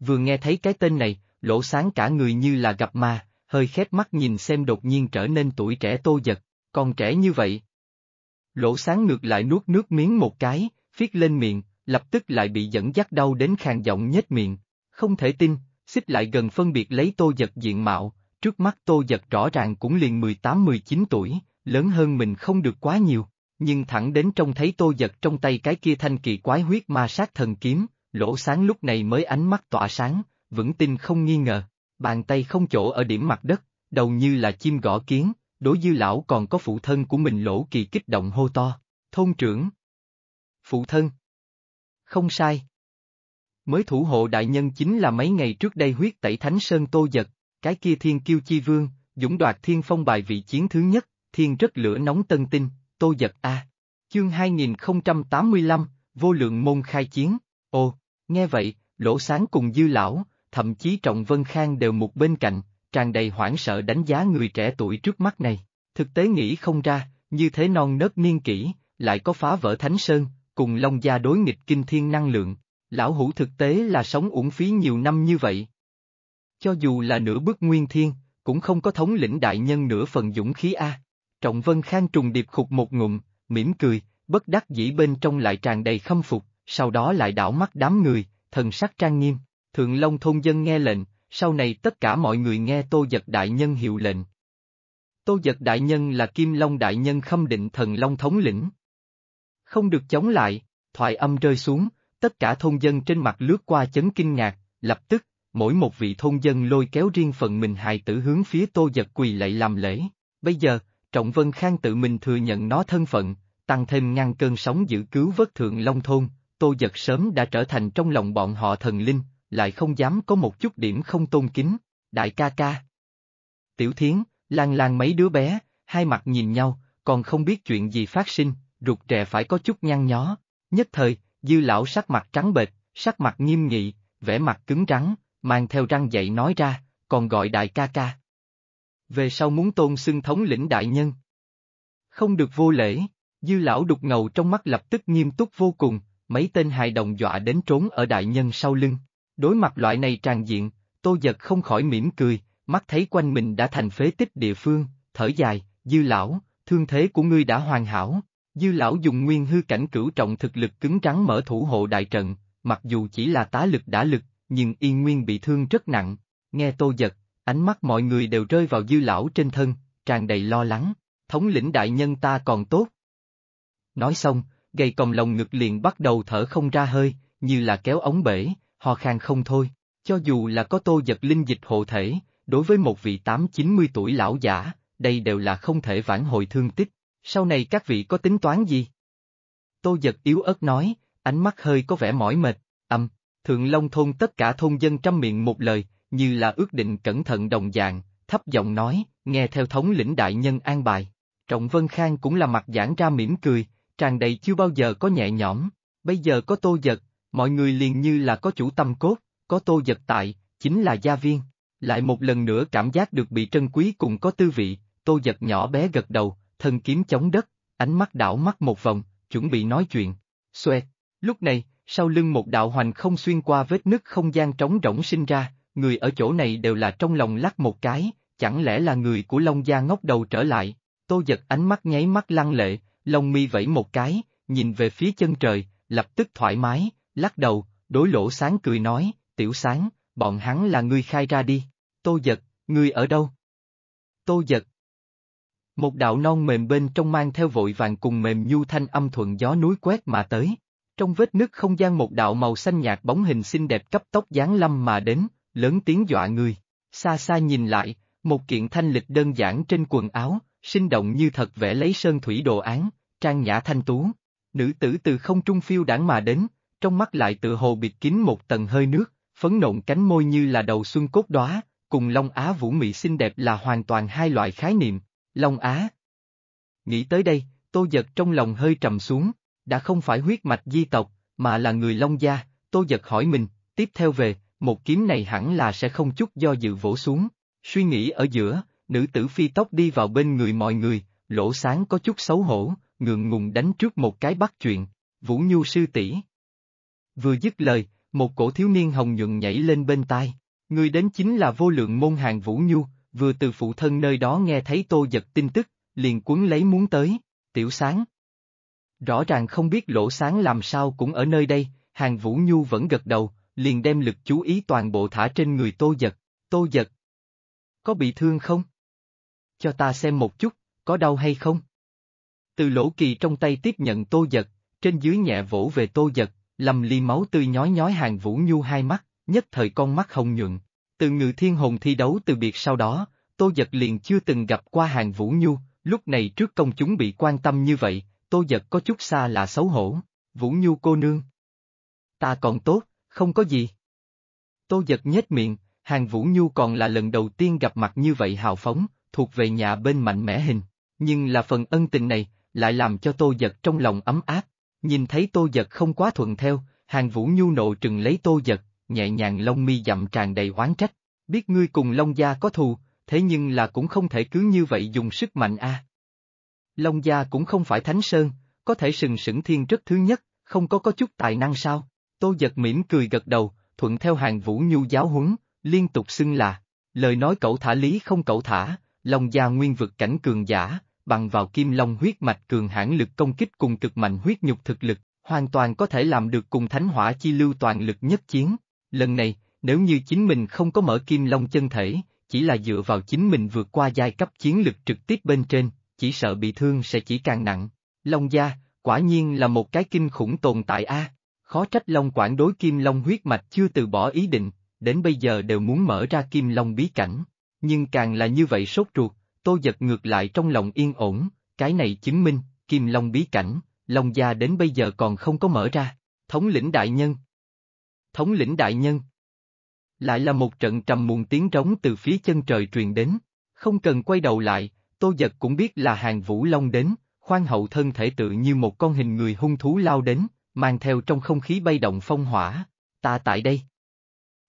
Vừa nghe thấy cái tên này, lỗ sáng cả người như là gặp ma, hơi khép mắt nhìn xem đột nhiên trở nên tuổi trẻ tô giật, còn trẻ như vậy. Lỗ sáng ngược lại nuốt nước miếng một cái, viết lên miệng, lập tức lại bị dẫn dắt đau đến khàn giọng nhếch miệng. Không thể tin, xích lại gần phân biệt lấy tô giật diện mạo, trước mắt tô giật rõ ràng cũng liền mười tám mười chín tuổi, lớn hơn mình không được quá nhiều, nhưng thẳng đến trông thấy tô giật trong tay cái kia thanh kỳ quái huyết ma sát thần kiếm, lỗ sáng lúc này mới ánh mắt tỏa sáng, vững tin không nghi ngờ, bàn tay không chỗ ở điểm mặt đất, đầu như là chim gõ kiến, đối dư lão còn có phụ thân của mình lỗ kỳ kích động hô to, thôn trưởng. Phụ thân không sai. Mới thủ hộ đại nhân chính là mấy ngày trước đây huyết tẩy Thánh Sơn Tô Giật, cái kia thiên kiêu chi vương, dũng đoạt thiên phong bài vị chiến thứ nhất, thiên rất lửa nóng tân tinh, Tô Giật A. À. Chương 2085, vô lượng môn khai chiến, ô, nghe vậy, lỗ sáng cùng dư lão, thậm chí trọng vân khang đều một bên cạnh, tràn đầy hoảng sợ đánh giá người trẻ tuổi trước mắt này, thực tế nghĩ không ra, như thế non nớt niên kỷ, lại có phá vỡ thánh sơn, cùng Long Gia đối nghịch kinh thiên năng lượng, lão hủ thực tế là sống uổng phí nhiều năm như vậy. Cho dù là nửa bước nguyên thiên, cũng không có thống lĩnh đại nhân nửa phần dũng khí A. Trọng Vân Khang trùng điệp khục một ngụm, mỉm cười, bất đắc dĩ bên trong lại tràn đầy khâm phục, sau đó lại đảo mắt đám người, thần sắc trang nghiêm, thượng long thôn dân nghe lệnh, sau này tất cả mọi người nghe tô giật đại nhân hiệu lệnh. Tô giật đại nhân là kim long đại nhân khâm định thần long thống lĩnh không được chống lại, thoại âm rơi xuống, tất cả thôn dân trên mặt lướt qua chấn kinh ngạc, lập tức, mỗi một vị thôn dân lôi kéo riêng phần mình hài tử hướng phía tô giật quỳ lạy làm lễ. Bây giờ, Trọng Vân Khang tự mình thừa nhận nó thân phận, tăng thêm ngăn cơn sóng giữ cứu vớt thượng Long Thôn, tô giật sớm đã trở thành trong lòng bọn họ thần linh, lại không dám có một chút điểm không tôn kính, đại ca ca. Tiểu Thiến, lan lan mấy đứa bé, hai mặt nhìn nhau, còn không biết chuyện gì phát sinh, Rụt rè phải có chút nhăn nhó. Nhất thời, dư lão sắc mặt trắng bệch, sắc mặt nghiêm nghị, vẻ mặt cứng rắn, mang theo răng dậy nói ra, còn gọi đại ca ca. Về sau muốn tôn xưng thống lĩnh đại nhân. Không được vô lễ, dư lão đục ngầu trong mắt lập tức nghiêm túc vô cùng, mấy tên hài đồng dọa đến trốn ở đại nhân sau lưng. Đối mặt loại này tràn diện, tô giật không khỏi mỉm cười, mắt thấy quanh mình đã thành phế tích địa phương, thở dài, dư lão, thương thế của ngươi đã hoàn hảo, Dư lão dùng nguyên hư cảnh cửu trọng thực lực cứng trắng mở thủ hộ đại trận, mặc dù chỉ là tá lực đã lực, nhưng yên nguyên bị thương rất nặng. Nghe tô giật, ánh mắt mọi người đều rơi vào dư lão trên thân, tràn đầy lo lắng, thống lĩnh đại nhân ta còn tốt. Nói xong, gầy còng lòng ngực liền bắt đầu thở không ra hơi, như là kéo ống bể, ho khan không thôi, cho dù là có tô giật linh dịch hộ thể, đối với một vị tám chín mươi tuổi lão giả, đây đều là không thể vãn hồi thương tích sau này các vị có tính toán gì? Tô giật yếu ớt nói, ánh mắt hơi có vẻ mỏi mệt, âm, thượng long thôn tất cả thôn dân trăm miệng một lời, như là ước định cẩn thận đồng dạng, thấp giọng nói, nghe theo thống lĩnh đại nhân an bài. Trọng Vân Khang cũng là mặt giãn ra mỉm cười, tràn đầy chưa bao giờ có nhẹ nhõm, bây giờ có tô giật, mọi người liền như là có chủ tâm cốt, có tô giật tại, chính là gia viên. Lại một lần nữa cảm giác được bị trân quý cùng có tư vị, tô giật nhỏ bé gật đầu, thân kiếm chống đất, ánh mắt đảo mắt một vòng, chuẩn bị nói chuyện. Xoẹt, lúc này, sau lưng một đạo hoành không xuyên qua vết nứt không gian trống rỗng sinh ra, người ở chỗ này đều là trong lòng lắc một cái, chẳng lẽ là người của Long Gia ngóc đầu trở lại, tô giật ánh mắt nháy mắt lăng lệ, Long mi vẫy một cái, nhìn về phía chân trời, lập tức thoải mái, lắc đầu, đối lỗ sáng cười nói, tiểu sáng, bọn hắn là người khai ra đi, tô giật, người ở đâu? Tô giật, một đạo non mềm bên trong mang theo vội vàng cùng mềm nhu thanh âm thuận gió núi quét mà tới. Trong vết nứt không gian một đạo màu xanh nhạt bóng hình xinh đẹp cấp tốc dáng lâm mà đến, lớn tiếng dọa người. Xa xa nhìn lại, một kiện thanh lịch đơn giản trên quần áo, sinh động như thật vẽ lấy sơn thủy đồ án, trang nhã thanh tú. Nữ tử từ không trung phiêu đảng mà đến, trong mắt lại tự hồ bịt kín một tầng hơi nước, phấn nộn cánh môi như là đầu xuân cốt đóa, cùng long á vũ mị xinh đẹp là hoàn toàn hai loại khái niệm, Long Á. Nghĩ tới đây, Tô Giật trong lòng hơi trầm xuống, đã không phải huyết mạch di tộc, mà là người Long Gia, Tô Giật hỏi mình, tiếp theo về, một kiếm này hẳn là sẽ không chút do dự vỗ xuống. Suy nghĩ ở giữa, nữ tử phi tóc đi vào bên người mọi người, lỗ sáng có chút xấu hổ, ngượng ngùng đánh trước một cái bắt chuyện, Vũ Nhu sư tỷ. Vừa dứt lời, một cổ thiếu niên hồng nhuận nhảy lên bên tai, người đến chính là vô lượng môn hàng Vũ Nhu, vừa từ phụ thân nơi đó nghe thấy tô giật tin tức, liền cuốn lấy muốn tới, tiểu sáng. Rõ ràng không biết lỗ sáng làm sao cũng ở nơi đây, hàng vũ nhu vẫn gật đầu, liền đem lực chú ý toàn bộ thả trên người tô giật, tô giật. Có bị thương không? Cho ta xem một chút, có đau hay không? Từ lỗ kỳ trong tay tiếp nhận tô giật, trên dưới nhẹ vỗ về tô giật, lầm ly máu tươi nhói nhói hàng vũ nhu hai mắt, nhất thời con mắt hồng nhuận, từ ngự thiên hồn thi đấu từ biệt sau đó, Tô Giật liền chưa từng gặp qua hàng Vũ Nhu, lúc này trước công chúng bị quan tâm như vậy, Tô Giật có chút xa là xấu hổ, Vũ Nhu cô nương. Ta còn tốt, không có gì. Tô Giật nhếch miệng, hàng Vũ Nhu còn là lần đầu tiên gặp mặt như vậy hào phóng, thuộc về nhà bên mạnh mẽ hình, nhưng là phần ân tình này, lại làm cho Tô Giật trong lòng ấm áp, nhìn thấy Tô Giật không quá thuận theo, hàng Vũ Nhu nộ trừng lấy Tô Giật, nhẹ nhàng lông mi dặm tràn đầy oán trách. Biết ngươi cùng Long Gia có thù, thế nhưng là cũng không thể cứ như vậy dùng sức mạnh a. Long Gia cũng không phải Thánh Sơn, có thể sừng sững thiên rất thứ nhất, không có có chút tài năng sao. Tô giật mỉm cười gật đầu, thuận theo hàng vũ nhu giáo huấn, liên tục xưng là, lời nói cậu thả lý không cậu thả, Long Gia nguyên vực cảnh cường giả, bằng vào kim long huyết mạch cường hãn lực công kích cùng cực mạnh huyết nhục thực lực, hoàn toàn có thể làm được cùng thánh hỏa chi lưu toàn lực nhất chiến, Lần này, nếu như chính mình không có mở kim long chân thể, chỉ là dựa vào chính mình vượt qua giai cấp chiến lực trực tiếp bên trên, chỉ sợ bị thương sẽ chỉ càng nặng. Long gia, quả nhiên là một cái kinh khủng tồn tại a. Khó trách Long Quảng đối Kim Long huyết mạch chưa từ bỏ ý định, đến bây giờ đều muốn mở ra Kim Long bí cảnh. Nhưng càng là như vậy sốt ruột, tôi giật ngược lại trong lòng yên ổn, cái này chứng minh, Kim Long bí cảnh, Long gia đến bây giờ còn không có mở ra. Thống lĩnh đại nhân, thống lĩnh đại nhân. Lại là một trận trầm muộn tiếng rống từ phía chân trời truyền đến, không cần quay đầu lại, tô giật cũng biết là hàng vũ long đến, khoan hậu thân thể tự như một con hình người hung thú lao đến, mang theo trong không khí bay động phong hỏa, ta tại đây.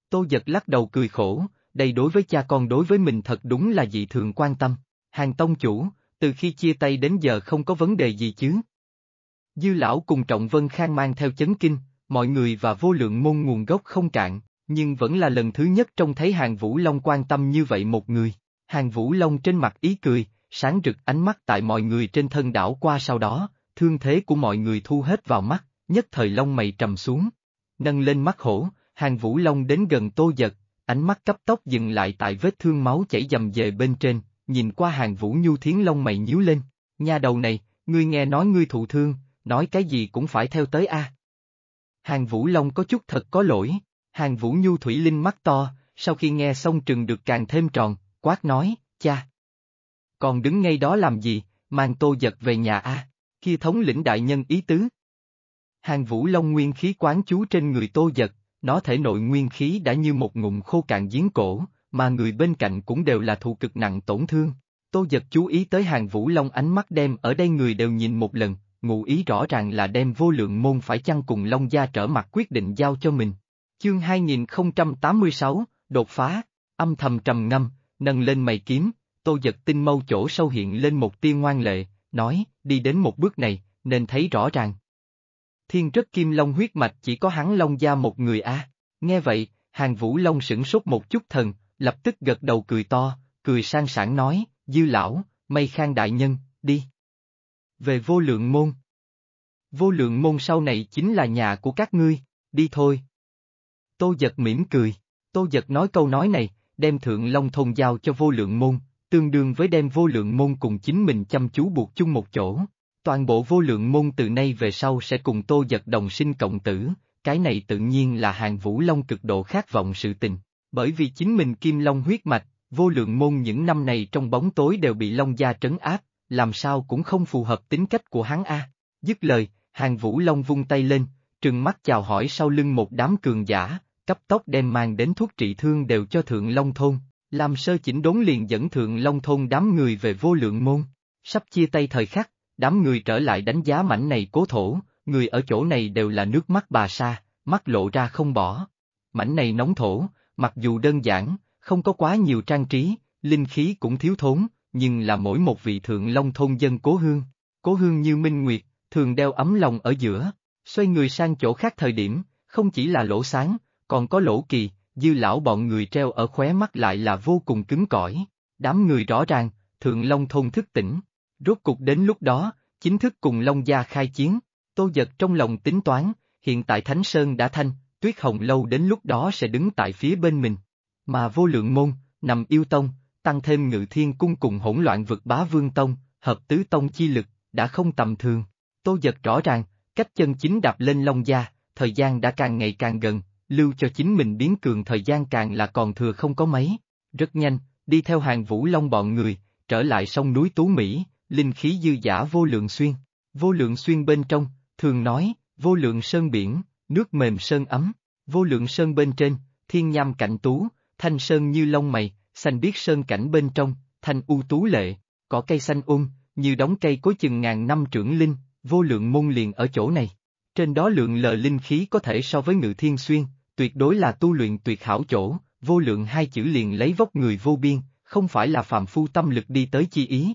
Tô giật lắc đầu cười khổ, đây đối với cha con đối với mình thật đúng là dị thường quan tâm, hàng tông chủ, từ khi chia tay đến giờ không có vấn đề gì chứ. Dư lão cùng Trọng Vân Khang mang theo chấn kinh, mọi người và vô lượng môn nguồn gốc không cạn, nhưng vẫn là lần thứ nhất trông thấy hàng Vũ Long quan tâm như vậy một người. Hàng Vũ Long trên mặt ý cười, sáng rực ánh mắt tại mọi người trên thân đảo qua sau đó, thương thế của mọi người thu hết vào mắt, nhất thời lông mày trầm xuống. Nâng lên mắt hổ, hàng Vũ Long đến gần tô giật, ánh mắt cấp tốc dừng lại tại vết thương máu chảy dầm về bên trên, nhìn qua hàng Vũ Nhu Thiến lông mày nhíu lên, nha đầu này, ngươi nghe nói ngươi thụ thương, nói cái gì cũng phải theo tới a. À. Hàng Vũ Long có chút thật có lỗi, Hàng Vũ Nhu Thủy Linh mắt to, sau khi nghe xong trừng được càng thêm tròn, quát nói, cha. Còn đứng ngay đó làm gì, mang tô giật về nhà a à? kia thống lĩnh đại nhân ý tứ. Hàng Vũ Long nguyên khí quán chú trên người tô giật, nó thể nội nguyên khí đã như một ngụm khô cạn giếng cổ, mà người bên cạnh cũng đều là thụ cực nặng tổn thương. Tô giật chú ý tới hàng Vũ Long ánh mắt đem ở đây người đều nhìn một lần, ngụ ý rõ ràng là đem vô lượng môn phải chăng cùng Long Gia trở mặt quyết định giao cho mình. Chương 2086, đột phá, âm thầm trầm ngâm, nâng lên mày kiếm, tô giật tinh mâu chỗ sâu hiện lên một tiên ngoan lệ, nói, đi đến một bước này, nên thấy rõ ràng. Thiên rất kim long huyết mạch chỉ có hắn Long Gia một người a nghe vậy, hàng vũ long sửng sốt một chút thần, lập tức gật đầu cười to, cười sang sảng nói, dư lão, mây khang đại nhân, đi về vô lượng môn. Vô lượng môn sau này chính là nhà của các ngươi, đi thôi. Tô giật mỉm cười, tô giật nói câu nói này, đem thượng long thôn giao cho vô lượng môn, tương đương với đem vô lượng môn cùng chính mình chăm chú buộc chung một chỗ. Toàn bộ vô lượng môn từ nay về sau sẽ cùng tô giật đồng sinh cộng tử, cái này tự nhiên là hàng vũ long cực độ khát vọng sự tình, bởi vì chính mình kim long huyết mạch, vô lượng môn những năm này trong bóng tối đều bị long gia trấn áp, làm sao cũng không phù hợp tính cách của hắn a. Dứt lời, hàng vũ long vung tay lên, trừng mắt chào hỏi sau lưng một đám cường giả, cấp tốc đem mang đến thuốc trị thương đều cho Thượng Long Thôn, làm sơ chỉnh đốn liền dẫn Thượng Long Thôn đám người về vô lượng môn. Sắp chia tay thời khắc, đám người trở lại đánh giá mảnh này cố thổ, người ở chỗ này đều là nước mắt bà sa, mắt lộ ra không bỏ. Mảnh này nóng thổ, mặc dù đơn giản, không có quá nhiều trang trí, linh khí cũng thiếu thốn, nhưng là mỗi một vị thượng long thôn dân cố hương. Cố hương như minh nguyệt, thường đeo ấm lòng ở giữa, xoay người sang chỗ khác thời điểm, không chỉ là lỗ sáng, còn có lỗ kỳ, dư lão bọn người treo ở khóe mắt lại là vô cùng cứng cỏi. Đám người rõ ràng, thượng long thôn thức tỉnh. Rốt cục đến lúc đó, chính thức cùng Long Gia khai chiến, Tô Giật trong lòng tính toán, hiện tại Thánh Sơn đã thanh, Tuyết Hồng Lâu đến lúc đó sẽ đứng tại phía bên mình. Mà vô lượng môn, nằm yêu tông, tăng thêm ngự thiên cung cùng hỗn loạn vực bá vương tông, hợp tứ tông chi lực, đã không tầm thường. Tô giật rõ ràng, cách chân chính đạp lên long gia, thời gian đã càng ngày càng gần, lưu cho chính mình biến cường thời gian càng là còn thừa không có mấy. Rất nhanh, đi theo hàng vũ long bọn người, trở lại sông núi Tú Mỹ, linh khí dư giả vô lượng xuyên. Vô lượng xuyên bên trong, thường nói, vô lượng sơn biển, nước mềm sơn ấm, vô lượng sơn bên trên, thiên nham cạnh tú, thanh sơn như lông mày, xanh biếc sơn cảnh bên trong, thanh u tú lệ, có cây xanh ung, um, như đóng cây có chừng ngàn năm trưởng linh, vô lượng môn liền ở chỗ này. Trên đó lượng lờ linh khí có thể so với ngự thiên xuyên, tuyệt đối là tu luyện tuyệt hảo chỗ, vô lượng hai chữ liền lấy vóc người vô biên, không phải là phàm phu tâm lực đi tới chi ý.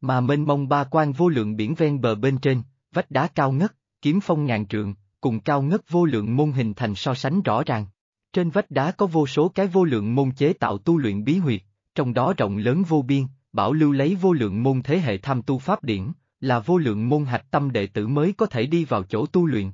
Mà mênh mông ba quan vô lượng biển ven bờ bên trên, vách đá cao ngất, kiếm phong ngàn trượng, cùng cao ngất vô lượng môn hình thành so sánh rõ ràng. Trên vách đá có vô số cái vô lượng môn chế tạo tu luyện bí huyệt, trong đó rộng lớn vô biên, bảo lưu lấy vô lượng môn thế hệ tham tu pháp điển, là vô lượng môn hạch tâm đệ tử mới có thể đi vào chỗ tu luyện.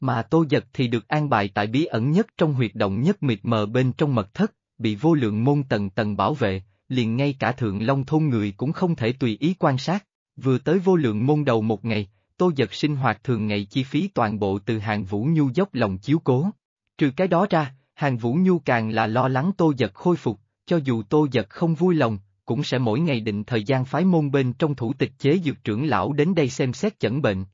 Mà tô giật thì được an bài tại bí ẩn nhất trong huyệt động nhất mịt mờ bên trong mật thất, bị vô lượng môn tầng tầng bảo vệ, liền ngay cả thượng long thôn người cũng không thể tùy ý quan sát. Vừa tới vô lượng môn đầu một ngày, tô giật sinh hoạt thường ngày chi phí toàn bộ từ hàng vũ nhu dốc lòng chiếu cố. Trừ cái đó ra, Hàng Vũ Nhu càng là lo lắng Tô Giật khôi phục, cho dù Tô Giật không vui lòng, cũng sẽ mỗi ngày định thời gian phái môn bên trong thủ tịch chế dược trưởng lão đến đây xem xét chẩn bệnh.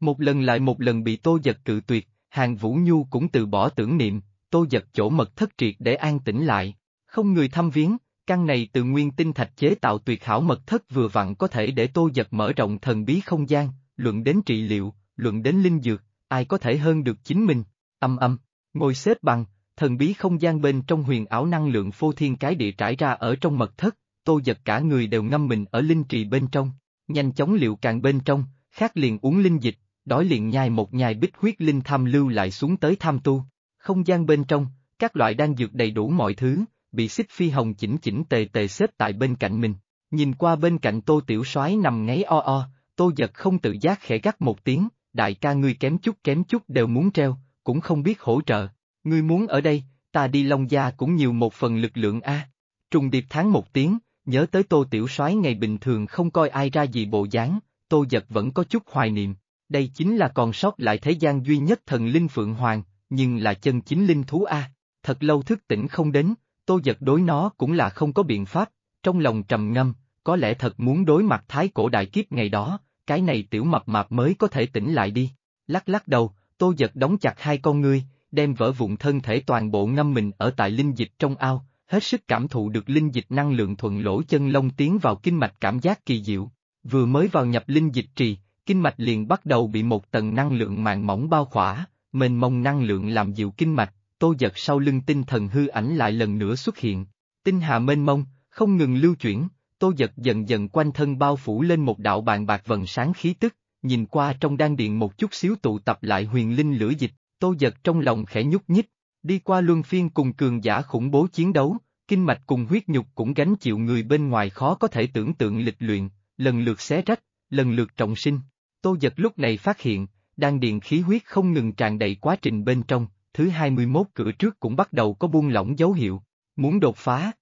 Một lần lại một lần bị Tô Giật cự tuyệt, Hàng Vũ Nhu cũng từ bỏ tưởng niệm, Tô Giật chỗ mật thất triệt để an tĩnh lại, không người thăm viếng, căn này từ nguyên tinh thạch chế tạo tuyệt hảo mật thất vừa vặn có thể để Tô Giật mở rộng thần bí không gian, luận đến trị liệu, luận đến linh dược, ai có thể hơn được chính mình, âm âm, ngồi xếp bằng, thần bí không gian bên trong huyền ảo năng lượng phô thiên cái địa trải ra ở trong mật thất, tô giật cả người đều ngâm mình ở linh trì bên trong, nhanh chóng liệu càng bên trong, khác liền uống linh dịch, đói liền nhai một nhai bích huyết linh tham lưu lại xuống tới tham tu. Không gian bên trong, các loại đang dược đầy đủ mọi thứ, bị xích phi hồng chỉnh chỉnh tề tề xếp tại bên cạnh mình. Nhìn qua bên cạnh tô tiểu soái nằm ngáy o o, tô giật không tự giác khẽ gắt một tiếng, đại ca ngươi kém chút kém chút đều muốn treo, cũng không biết hỗ trợ. Ngươi muốn ở đây, ta đi Long Gia cũng nhiều một phần lực lượng a. Trùng điệp tháng một tiếng, nhớ tới tô tiểu soái ngày bình thường không coi ai ra gì bộ dáng, tô giật vẫn có chút hoài niệm. Đây chính là còn sót lại thế gian duy nhất thần linh Phượng Hoàng, nhưng là chân chính linh thú a. Thật lâu thức tỉnh không đến, tô giật đối nó cũng là không có biện pháp, trong lòng trầm ngâm, có lẽ thật muốn đối mặt thái cổ đại kiếp ngày đó, cái này tiểu mập mạp mới có thể tỉnh lại đi. Lắc lắc đầu, tô giật đóng chặt hai con ngươi, đem vỡ vụn thân thể toàn bộ ngâm mình ở tại linh dịch trong ao, hết sức cảm thụ được linh dịch năng lượng thuận lỗ chân lông tiến vào kinh mạch cảm giác kỳ diệu. Vừa mới vào nhập linh dịch trì, kinh mạch liền bắt đầu bị một tầng năng lượng màng mỏng bao khỏa, mênh mông năng lượng làm dịu kinh mạch, tô giật sau lưng tinh thần hư ảnh lại lần nữa xuất hiện. Tinh hà mênh mông, không ngừng lưu chuyển, tô giật dần dần quanh thân bao phủ lên một đạo bàn bạc vần sáng khí tức, nhìn qua trong đan điện một chút xíu tụ tập lại huyền linh lửa dịch, Tô Giật trong lòng khẽ nhúc nhích, đi qua luân phiên cùng cường giả khủng bố chiến đấu, kinh mạch cùng huyết nhục cũng gánh chịu người bên ngoài khó có thể tưởng tượng lịch luyện, lần lượt xé rách, lần lượt trọng sinh. Tô Giật lúc này phát hiện, đang điện khí huyết không ngừng tràn đầy quá trình bên trong, thứ 21 cửa trước cũng bắt đầu có buông lỏng dấu hiệu, muốn đột phá.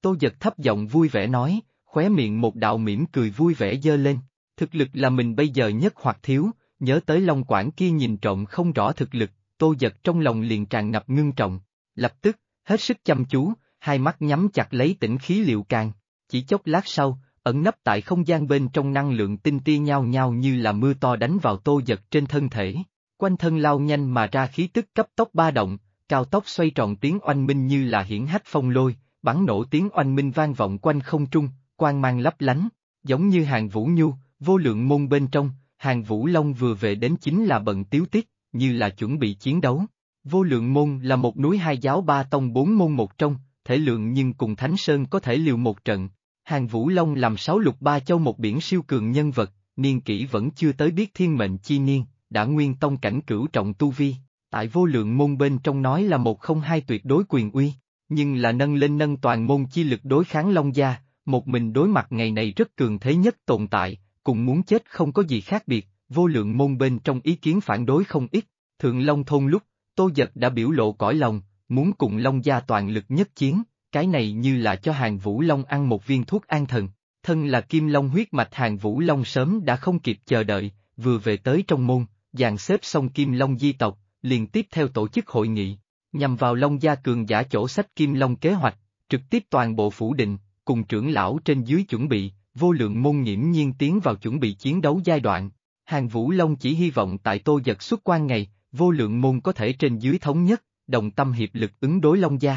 Tô Giật thấp giọng vui vẻ nói, khóe miệng một đạo mỉm cười vui vẻ dơ lên, thực lực là mình bây giờ nhất hoặc thiếu, nhớ tới long quản kia nhìn trộm không rõ thực lực, tô giật trong lòng liền tràn ngập ngưng trọng, lập tức, hết sức chăm chú, hai mắt nhắm chặt lấy tỉnh khí liệu càng, chỉ chốc lát sau, ẩn nấp tại không gian bên trong năng lượng tinh tia nhao nhao như là mưa to đánh vào tô giật trên thân thể, quanh thân lao nhanh mà ra khí tức cấp tốc ba động, cao tốc xoay tròn tiếng oanh minh như là hiển hách phong lôi, bắn nổ tiếng oanh minh vang vọng quanh không trung, quang mang lấp lánh, giống như hàng vũ nhu, vô lượng môn bên trong, Hàng Vũ Long vừa về đến chính là bận tiếu tiết, như là chuẩn bị chiến đấu. Vô lượng môn là một núi hai giáo ba tông bốn môn một trong, thể lượng nhưng cùng Thánh Sơn có thể liều một trận. Hàng Vũ Long làm sáu lục ba châu một biển siêu cường nhân vật, niên kỷ vẫn chưa tới biết thiên mệnh chi niên, đã nguyên tông cảnh cửu trọng tu vi, tại vô lượng môn bên trong nói là một không hai tuyệt đối quyền uy, nhưng là nâng lên nâng toàn môn chi lực đối kháng Long Gia, một mình đối mặt ngày này rất cường thế nhất tồn tại, cùng muốn chết không có gì khác biệt, vô lượng môn bên trong ý kiến phản đối không ít, thượng Long Thôn lúc, Tô Giật đã biểu lộ cõi lòng, muốn cùng Long gia toàn lực nhất chiến, cái này như là cho Hàng Vũ Long ăn một viên thuốc an thần, thân là kim long huyết mạch Hàng Vũ Long sớm đã không kịp chờ đợi, vừa về tới trong môn, dàn xếp xong kim long di tộc, liền tiếp theo tổ chức hội nghị, nhằm vào Long gia cường giả chỗ sách kim long kế hoạch, trực tiếp toàn bộ phủ định, cùng trưởng lão trên dưới chuẩn bị, vô lượng môn nhiễm nhiên tiến vào chuẩn bị chiến đấu giai đoạn. Hàng Vũ Long chỉ hy vọng tại tô giật xuất quan ngày, vô lượng môn có thể trên dưới thống nhất, đồng tâm hiệp lực ứng đối Long Gia.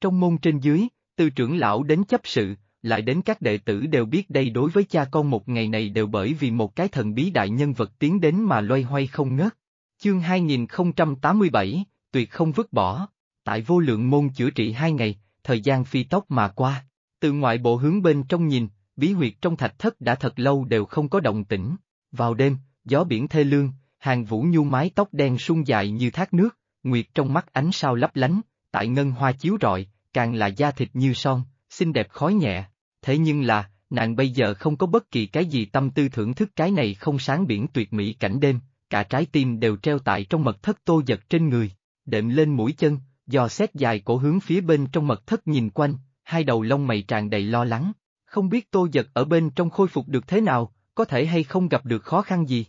Trong môn trên dưới, từ trưởng lão đến chấp sự, lại đến các đệ tử đều biết đây đối với cha con một ngày này đều bởi vì một cái thần bí đại nhân vật tiến đến mà loay hoay không ngớt. Chương 2087, tuyệt không vứt bỏ. Tại vô lượng môn chữa trị hai ngày, thời gian phi tốc mà qua. Từ ngoại bộ hướng bên trong nhìn, bí huyệt trong thạch thất đã thật lâu đều không có động tĩnh. Vào đêm, gió biển thê lương, hàng vũ nhu mái tóc đen sung dài như thác nước, nguyệt trong mắt ánh sao lấp lánh, tại ngân hoa chiếu rọi, càng là da thịt như son, xinh đẹp khói nhẹ. Thế nhưng là, nàng bây giờ không có bất kỳ cái gì tâm tư thưởng thức cái này không sáng biển tuyệt mỹ cảnh đêm, cả trái tim đều treo tại trong mật thất tô giật trên người, đệm lên mũi chân, dò xét dài cổ hướng phía bên trong mật thất nhìn quanh, hai đầu lông mày tràn đầy lo lắng, không biết tô giật ở bên trong khôi phục được thế nào, có thể hay không gặp được khó khăn gì.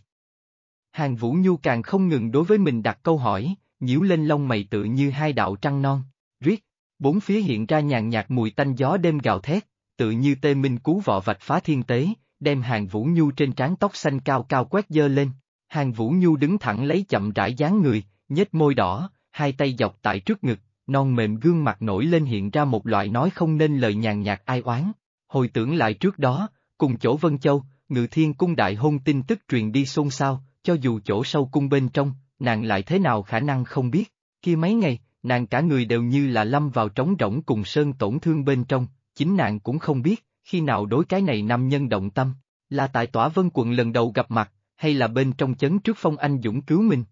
Hàng Vũ Nhu càng không ngừng đối với mình đặt câu hỏi, nhiễu lên lông mày tự như hai đạo trăng non, riết, bốn phía hiện ra nhàn nhạt mùi tanh gió đêm gào thét, tự như tê minh cú vọ vạch phá thiên tế, đem Hàng Vũ Nhu trên trán tóc xanh cao cao quét dơ lên. Hàng Vũ Nhu đứng thẳng lấy chậm rãi dáng người, nhếch môi đỏ, hai tay dọc tại trước ngực, non mềm gương mặt nổi lên hiện ra một loại nói không nên lời nhàn nhạt ai oán, Hồi tưởng lại trước đó, cùng chỗ Vân Châu, Ngự Thiên Cung đại hôn tin tức truyền đi xôn xao, cho dù chỗ sâu cung bên trong, nàng lại thế nào khả năng không biết. Kia mấy ngày, nàng cả người đều như là lâm vào trống rỗng cùng sơn tổn thương bên trong, chính nàng cũng không biết, khi nào đối cái này nam nhân động tâm, là tại tỏa vân quận lần đầu gặp mặt, hay là bên trong chấn trước phong anh dũng cứu mình.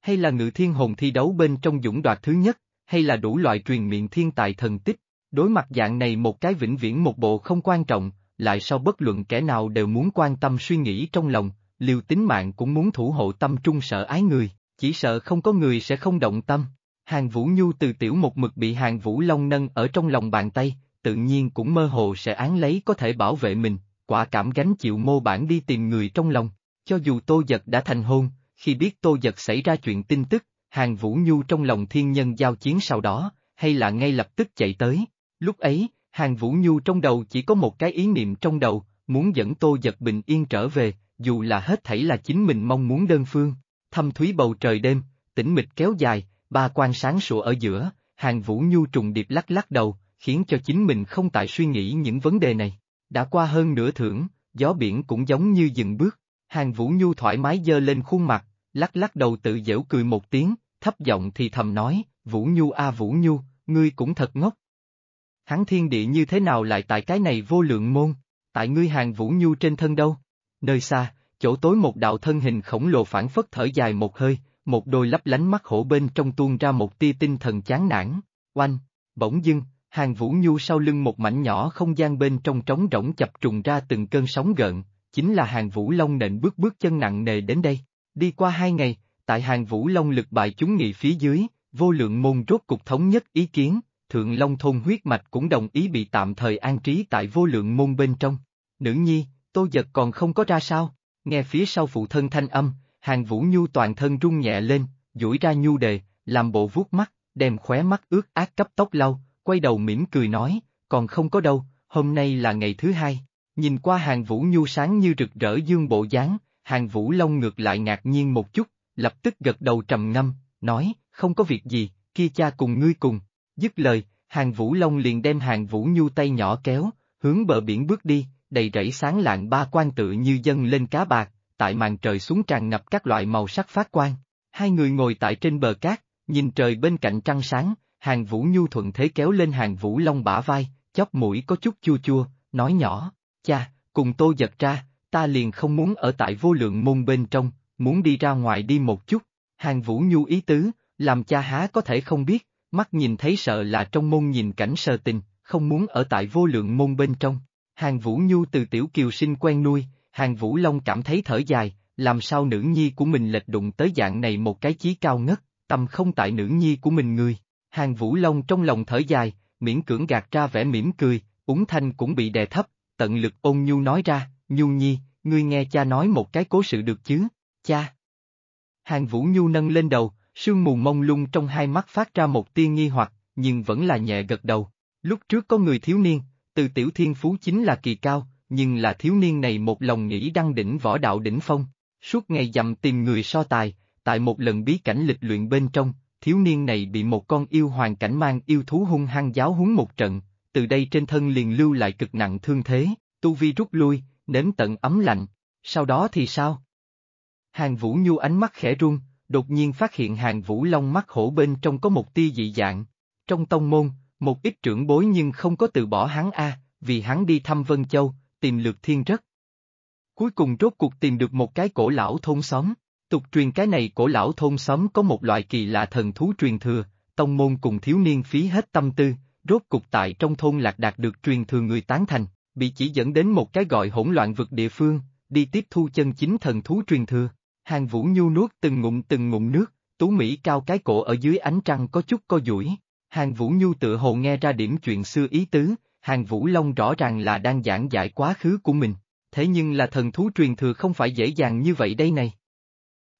Hay là ngự thiên hồn thi đấu bên trong dũng đoạt thứ nhất, hay là đủ loại truyền miệng thiên tài thần tích, Đối mặt dạng này một cái vĩnh viễn một bộ không quan trọng, lại sao bất luận kẻ nào đều muốn quan tâm suy nghĩ trong lòng, liều tính mạng cũng muốn thủ hộ tâm trung sợ ái người, chỉ sợ không có người sẽ không động tâm. Hàng Vũ Nhu từ tiểu một mực bị Hàng Vũ Long nâng ở trong lòng bàn tay, tự nhiên cũng mơ hồ sẽ án lấy có thể bảo vệ mình, quả cảm gánh chịu mô bản đi tìm người trong lòng. Cho dù Tô Giật đã thành hôn, khi biết Tô Giật xảy ra chuyện tin tức, Hàng Vũ Nhu trong lòng thiên nhân giao chiến sau đó, hay là ngay lập tức chạy tới, Lúc ấy, Hàng Vũ Nhu trong đầu chỉ có một cái ý niệm trong đầu, muốn dẫn Tô Giật Bình Yên trở về, dù là hết thảy là chính mình mong muốn đơn phương. Thâm thúy bầu trời đêm, tĩnh mịch kéo dài, ba quan sáng sủa ở giữa, Hàng Vũ Nhu trùng điệp lắc lắc đầu, khiến cho chính mình không tại suy nghĩ những vấn đề này. Đã qua hơn nửa thưởng, gió biển cũng giống như dừng bước, Hàng Vũ Nhu thoải mái dơ lên khuôn mặt, lắc lắc đầu tự dễu cười một tiếng, thấp giọng thì thầm nói, Vũ Nhu a Vũ Nhu, ngươi cũng thật ngốc, hắn thiên địa như thế nào lại tại cái này vô lượng môn, tại ngươi hàng vũ nhu trên thân đâu. Nơi xa, chỗ tối một đạo thân hình khổng lồ phản phất thở dài một hơi, một đôi lấp lánh mắt hổ bên trong tuôn ra một tia tinh thần chán nản, oanh, bỗng dưng, hàng vũ nhu sau lưng một mảnh nhỏ không gian bên trong trống rỗng chập trùng ra từng cơn sóng gợn, chính là hàng vũ long nện bước bước chân nặng nề đến đây, đi qua hai ngày, tại hàng vũ long lực bài chúng nghị phía dưới, vô lượng môn rốt cục thống nhất ý kiến, Thượng Long Thôn huyết mạch cũng đồng ý bị tạm thời an trí tại vô lượng môn bên trong. Nữ nhi, tô giật còn không có ra sao, nghe phía sau phụ thân thanh âm, hàng vũ nhu toàn thân rung nhẹ lên, duỗi ra nhu đề, làm bộ vuốt mắt, đem khóe mắt ướt át cấp tóc lau, quay đầu mỉm cười nói, còn không có đâu, hôm nay là ngày thứ hai. Nhìn qua hàng vũ nhu sáng như rực rỡ dương bộ dáng, hàng vũ long ngược lại ngạc nhiên một chút, lập tức gật đầu trầm ngâm, nói, không có việc gì, kia cha cùng ngươi cùng, Dứt lời, hàng vũ long liền đem hàng vũ nhu tay nhỏ kéo, hướng bờ biển bước đi, đầy rẫy sáng lạng ba quan tự như dân lên cá bạc, tại màn trời xuống tràn ngập các loại màu sắc phát quang. Hai người ngồi tại trên bờ cát, nhìn trời bên cạnh trăng sáng, hàng vũ nhu thuận thế kéo lên hàng vũ long bả vai, chóp mũi có chút chua chua, nói nhỏ, cha, cùng tôi giật ra, ta liền không muốn ở tại vô lượng môn bên trong, muốn đi ra ngoài đi một chút. Hàng vũ nhu ý tứ, làm cha há có thể không biết, mắt nhìn thấy sợ là trong môn nhìn cảnh sơ tình, không muốn ở tại vô lượng môn bên trong. Hàng Vũ Nhu từ tiểu kiều sinh quen nuôi, Hàng Vũ Long cảm thấy thở dài, làm sao nữ nhi của mình lệch đụng tới dạng này một cái chí cao ngất, tâm không tại nữ nhi của mình người. Hàng Vũ Long trong lòng thở dài, miễn cưỡng gạt ra vẻ mỉm cười, Úng Thanh cũng bị đè thấp, tận lực ôn Nhu nói ra, Nhu Nhi, ngươi nghe cha nói một cái cố sự được chứ, cha. Hàng Vũ Nhu nâng lên đầu, sương mù mông lung trong hai mắt phát ra một tia nghi hoặc, nhưng vẫn là nhẹ gật đầu. Lúc trước có người thiếu niên, từ tiểu thiên phú chính là kỳ cao, nhưng là thiếu niên này một lòng nghĩ đăng đỉnh võ đạo đỉnh phong, suốt ngày dầm tìm người so tài, tại một lần bí cảnh lịch luyện bên trong, thiếu niên này bị một con yêu hoàng cảnh mang yêu thú hung hăng giáo huấn một trận, từ đây trên thân liền lưu lại cực nặng thương thế, tu vi rút lui, nếm tận ấm lạnh, sau đó thì sao? Hàng Vũ Nhu ánh mắt khẽ run, đột nhiên phát hiện hàng vũ long mắt hổ bên trong có một tia dị dạng. Trong tông môn, một ít trưởng bối nhưng không có từ bỏ hắn a, vì hắn đi thăm Vân Châu, tìm lược thiên rất. Cuối cùng rốt cuộc tìm được một cái cổ lão thôn xóm, tục truyền cái này cổ lão thôn xóm có một loại kỳ lạ thần thú truyền thừa, tông môn cùng thiếu niên phí hết tâm tư, rốt cuộc tại trong thôn lạc đạt được truyền thừa người tán thành, bị chỉ dẫn đến một cái gọi hỗn loạn vực địa phương, đi tiếp thu chân chính thần thú truyền thừa. Hàng Vũ Nhu nuốt từng ngụm từng ngụm nước, Tú Mỹ cao cái cổ ở dưới ánh trăng có chút co duỗi. Hàng Vũ Nhu tự hồ nghe ra điểm chuyện xưa ý tứ, Hàng Vũ Long rõ ràng là đang giảng giải quá khứ của mình, thế nhưng là thần thú truyền thừa không phải dễ dàng như vậy đây này.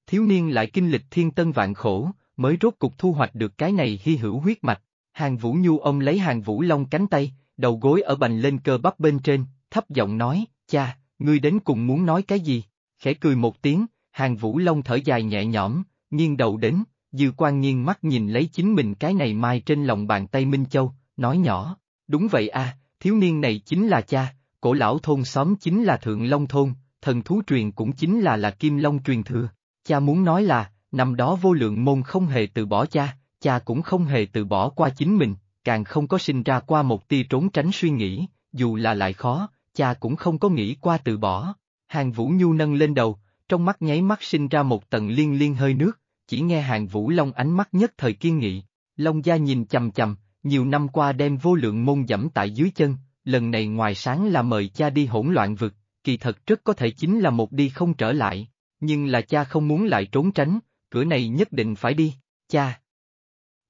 Thiếu niên lại kinh lịch thiên tân vạn khổ, mới rốt cục thu hoạch được cái này hy hữu huyết mạch. Hàng Vũ Nhu ông lấy Hàng Vũ Long cánh tay, đầu gối ở bành lên cơ bắp bên trên, thấp giọng nói, cha, ngươi đến cùng muốn nói cái gì? Khẽ cười một tiếng, hàng vũ long thở dài nhẹ nhõm, nghiêng đầu đến, dư quan nghiêng mắt nhìn lấy chính mình cái này mai trên lòng bàn tay Minh Châu, nói nhỏ, đúng vậy a, thiếu niên này chính là cha, cổ lão thôn xóm chính là thượng long thôn, thần thú truyền cũng chính là là kim long truyền thừa, cha muốn nói là, năm đó vô lượng môn không hề từ bỏ cha, cha cũng không hề từ bỏ qua chính mình, càng không có sinh ra qua một tia trốn tránh suy nghĩ, dù là lại khó, cha cũng không có nghĩ qua từ bỏ. Hàng Vũ Nhu nâng lên đầu, trong mắt nháy mắt sinh ra một tầng liên liên hơi nước, chỉ nghe hàng vũ long ánh mắt nhất thời kiên nghị, long gia nhìn chầm chầm, nhiều năm qua đem vô lượng môn dẫm tại dưới chân, lần này ngoài sáng là mời cha đi hỗn loạn vực, kỳ thật rất có thể chính là một đi không trở lại, nhưng là cha không muốn lại trốn tránh, cửa này nhất định phải đi, cha.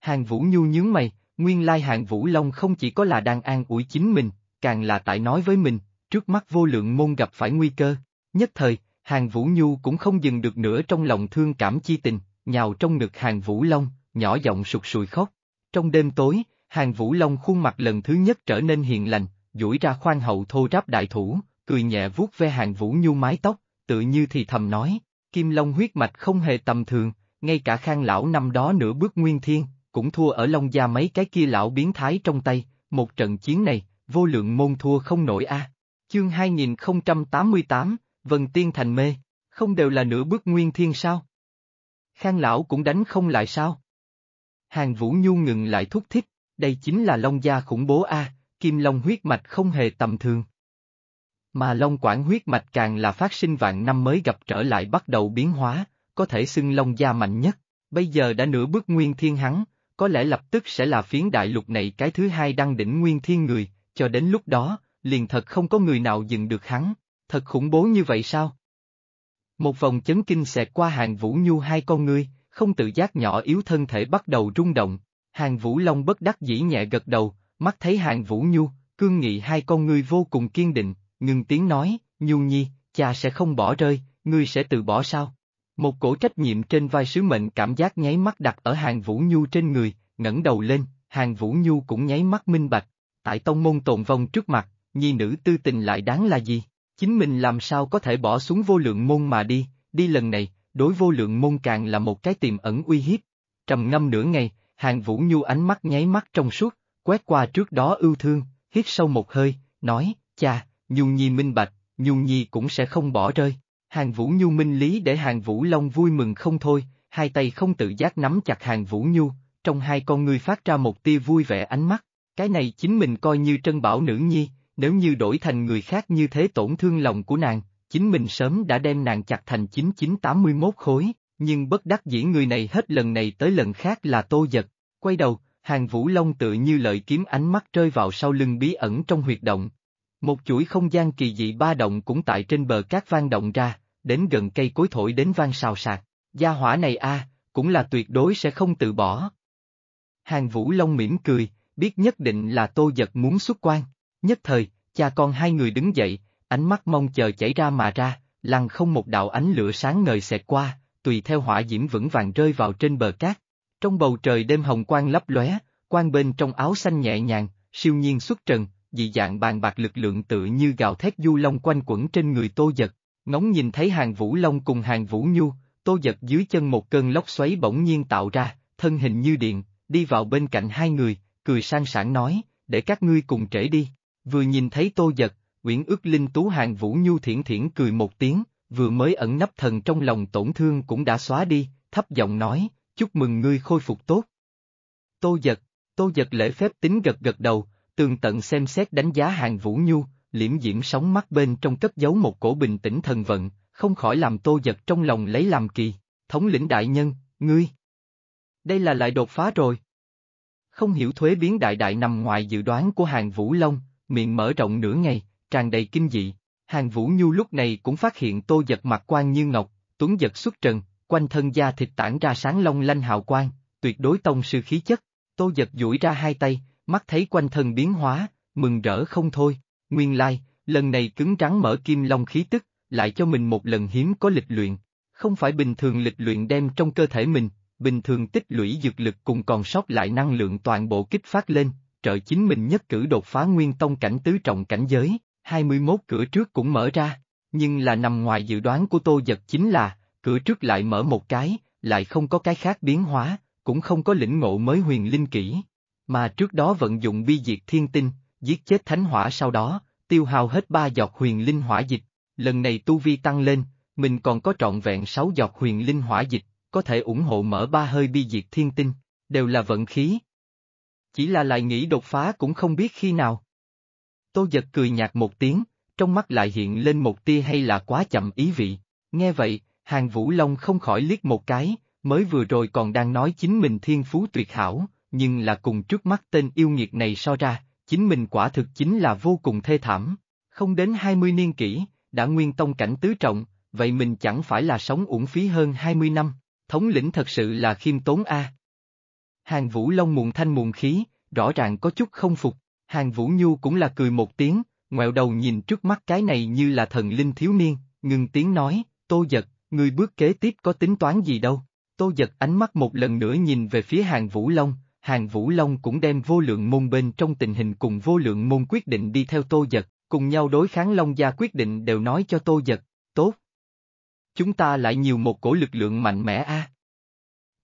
Hàng Vũ Nhu nhướng mày, nguyên lai Hàng Vũ Long không chỉ có là đang an ủi chính mình, càng là tại nói với mình, trước mắt vô lượng môn gặp phải nguy cơ, nhất thời, Hàng Vũ Nhu cũng không dừng được nữa trong lòng thương cảm chi tình, nhào trong ngực Hàng Vũ Long, nhỏ giọng sụt sùi khóc. Trong đêm tối, Hàng Vũ Long khuôn mặt lần thứ nhất trở nên hiền lành, duỗi ra khoan hậu thô ráp đại thủ, cười nhẹ vuốt ve Hàng Vũ Nhu mái tóc, tự như thì thầm nói, Kim Long huyết mạch không hề tầm thường, ngay cả khang lão năm đó nửa bước nguyên thiên, cũng thua ở Long Gia mấy cái kia lão biến thái trong tay, một trận chiến này, vô lượng môn thua không nổi a. Chương 2088, Vân Tiên Thành mê, không đều là nửa bước nguyên thiên sao? Khang lão cũng đánh không lại sao? Hàng Vũ Nhu ngừng lại thúc thích, đây chính là Long gia khủng bố A, Kim Long huyết mạch không hề tầm thường. Mà Long quản huyết mạch càng là phát sinh vạn năm mới gặp trở lại bắt đầu biến hóa, có thể xưng Long gia mạnh nhất, bây giờ đã nửa bước nguyên thiên hắn, có lẽ lập tức sẽ là phiến đại lục này cái thứ hai đăng đỉnh nguyên thiên người, cho đến lúc đó, liền thật không có người nào dừng được hắn, thật khủng bố như vậy sao? Một vòng chấn kinh xẹt qua hàng vũ nhu hai con ngươi, không tự giác nhỏ yếu thân thể bắt đầu rung động, hàng vũ long bất đắc dĩ nhẹ gật đầu, mắt thấy hàng vũ nhu, cương nghị hai con ngươi vô cùng kiên định, ngừng tiếng nói, nhu nhi, cha sẽ không bỏ rơi, ngươi sẽ từ bỏ sao? Một cổ trách nhiệm trên vai sứ mệnh cảm giác nháy mắt đặt ở hàng vũ nhu trên người, ngẩng đầu lên, hàng vũ nhu cũng nháy mắt minh bạch, tại tông môn tồn vong trước mặt, nhi nữ tư tình lại đáng là gì? Chính mình làm sao có thể bỏ xuống vô lượng môn mà đi, đi lần này, đối vô lượng môn càng là một cái tiềm ẩn uy hiếp. Trầm ngâm nửa ngày, hàng vũ nhu ánh mắt nháy mắt trong suốt, quét qua trước đó ưu thương, hít sâu một hơi, nói, cha, Nhung Nhi minh bạch, Nhung Nhi cũng sẽ không bỏ rơi. Hàng Vũ Nhu minh lý để Hàng Vũ Long vui mừng không thôi, hai tay không tự giác nắm chặt Hàng Vũ Nhu, trong hai con người phát ra một tia vui vẻ ánh mắt, cái này chính mình coi như trân bảo nữ nhi, nếu như đổi thành người khác như thế tổn thương lòng của nàng, chính mình sớm đã đem nàng chặt thành 9981 khối, nhưng bất đắc dĩ người này hết lần này tới lần khác là tô giật. Quay đầu, hàng vũ long tự như lợi kiếm ánh mắt rơi vào sau lưng bí ẩn trong huyệt động. Một chuỗi không gian kỳ dị ba động cũng tại trên bờ cát vang động ra, đến gần cây cối thổi đến vang sào sạc. Gia hỏa này a cũng là tuyệt đối sẽ không từ bỏ. Hàng vũ long mỉm cười, biết nhất định là tô giật muốn xuất quan. Nhất thời, cha con hai người đứng dậy, ánh mắt mong chờ chảy ra mà ra, lăng không một đạo ánh lửa sáng ngời xẹt qua, tùy theo hỏa diễm vững vàng rơi vào trên bờ cát. Trong bầu trời đêm hồng quang lấp lóe, quang bên trong áo xanh nhẹ nhàng, siêu nhiên xuất trần, dị dạng bàn bạc lực lượng tự như gào thét du long quanh quẩn trên người Tô Giật. Ngóng nhìn thấy hàng vũ long cùng hàng vũ nhu, Tô Giật dưới chân một cơn lốc xoáy bỗng nhiên tạo ra, thân hình như điện, đi vào bên cạnh hai người, cười sang sảng nói, để các ngươi cùng trễ đi. Vừa nhìn thấy tô giật, uyển ước linh tú hàng Vũ Nhu thiển thiển cười một tiếng, vừa mới ẩn nấp thần trong lòng tổn thương cũng đã xóa đi, thấp giọng nói, chúc mừng ngươi khôi phục tốt. Tô giật, tô giật lễ phép tính gật gật đầu, tường tận xem xét đánh giá hàng Vũ Nhu, liễm diễm sóng mắt bên trong cất giấu một cổ bình tĩnh thần vận, không khỏi làm tô giật trong lòng lấy làm kỳ, thống lĩnh đại nhân, ngươi. Đây là lại đột phá rồi. Không hiểu thuế biến đại đại nằm ngoài dự đoán của hàng Vũ Long, miệng mở rộng nửa ngày, tràn đầy kinh dị. Hàng Vũ Nhu lúc này cũng phát hiện tô giật mặt quan như ngọc, tuấn giật xuất trần, quanh thân da thịt tản ra sáng long lanh hào quang, tuyệt đối tông sư khí chất. Tô giật duỗi ra hai tay, mắt thấy quanh thân biến hóa, mừng rỡ không thôi. Nguyên lai, lần này cứng rắn mở kim long khí tức, lại cho mình một lần hiếm có lịch luyện. Không phải bình thường lịch luyện đem trong cơ thể mình, bình thường tích lũy dược lực cùng còn sót lại năng lượng toàn bộ kích phát lên, trợ chính mình nhất cử đột phá nguyên tông cảnh tứ trọng cảnh giới, 21 cửa trước cũng mở ra, nhưng là nằm ngoài dự đoán của tô giật chính là, cửa trước lại mở một cái, lại không có cái khác biến hóa, cũng không có lĩnh ngộ mới huyền linh kỹ. Mà trước đó vận dụng bi diệt thiên tinh, giết chết thánh hỏa sau đó, tiêu hao hết ba giọt huyền linh hỏa dịch, lần này tu vi tăng lên, mình còn có trọn vẹn sáu giọt huyền linh hỏa dịch, có thể ủng hộ mở ba hơi bi diệt thiên tinh, đều là vận khí, chỉ là lại nghĩ đột phá cũng không biết khi nào. Tô giật cười nhạt một tiếng, trong mắt lại hiện lên một tia hay là quá chậm ý vị. Nghe vậy, hàng vũ long không khỏi liếc một cái, mới vừa rồi còn đang nói chính mình thiên phú tuyệt hảo, nhưng là cùng trước mắt tên yêu nghiệt này so ra, chính mình quả thực chính là vô cùng thê thảm. Không đến 20 niên kỷ, đã nguyên tông cảnh tứ trọng, vậy mình chẳng phải là sống uổng phí hơn 20 năm, thống lĩnh thật sự là khiêm tốn a. Hàng Vũ Long muộn thanh muộn khí, rõ ràng có chút không phục, Hàng Vũ Nhu cũng là cười một tiếng, ngoẹo đầu nhìn trước mắt cái này như là thần linh thiếu niên, ngừng tiếng nói, tô giật, người bước kế tiếp có tính toán gì đâu. Tô giật ánh mắt một lần nữa nhìn về phía Hàng Vũ Long, Hàng Vũ Long cũng đem vô lượng môn bên trong tình hình cùng vô lượng môn quyết định đi theo tô giật, cùng nhau đối kháng Long gia quyết định đều nói cho tô giật, tốt. Chúng ta lại nhiều một cổ lực lượng mạnh mẽ a.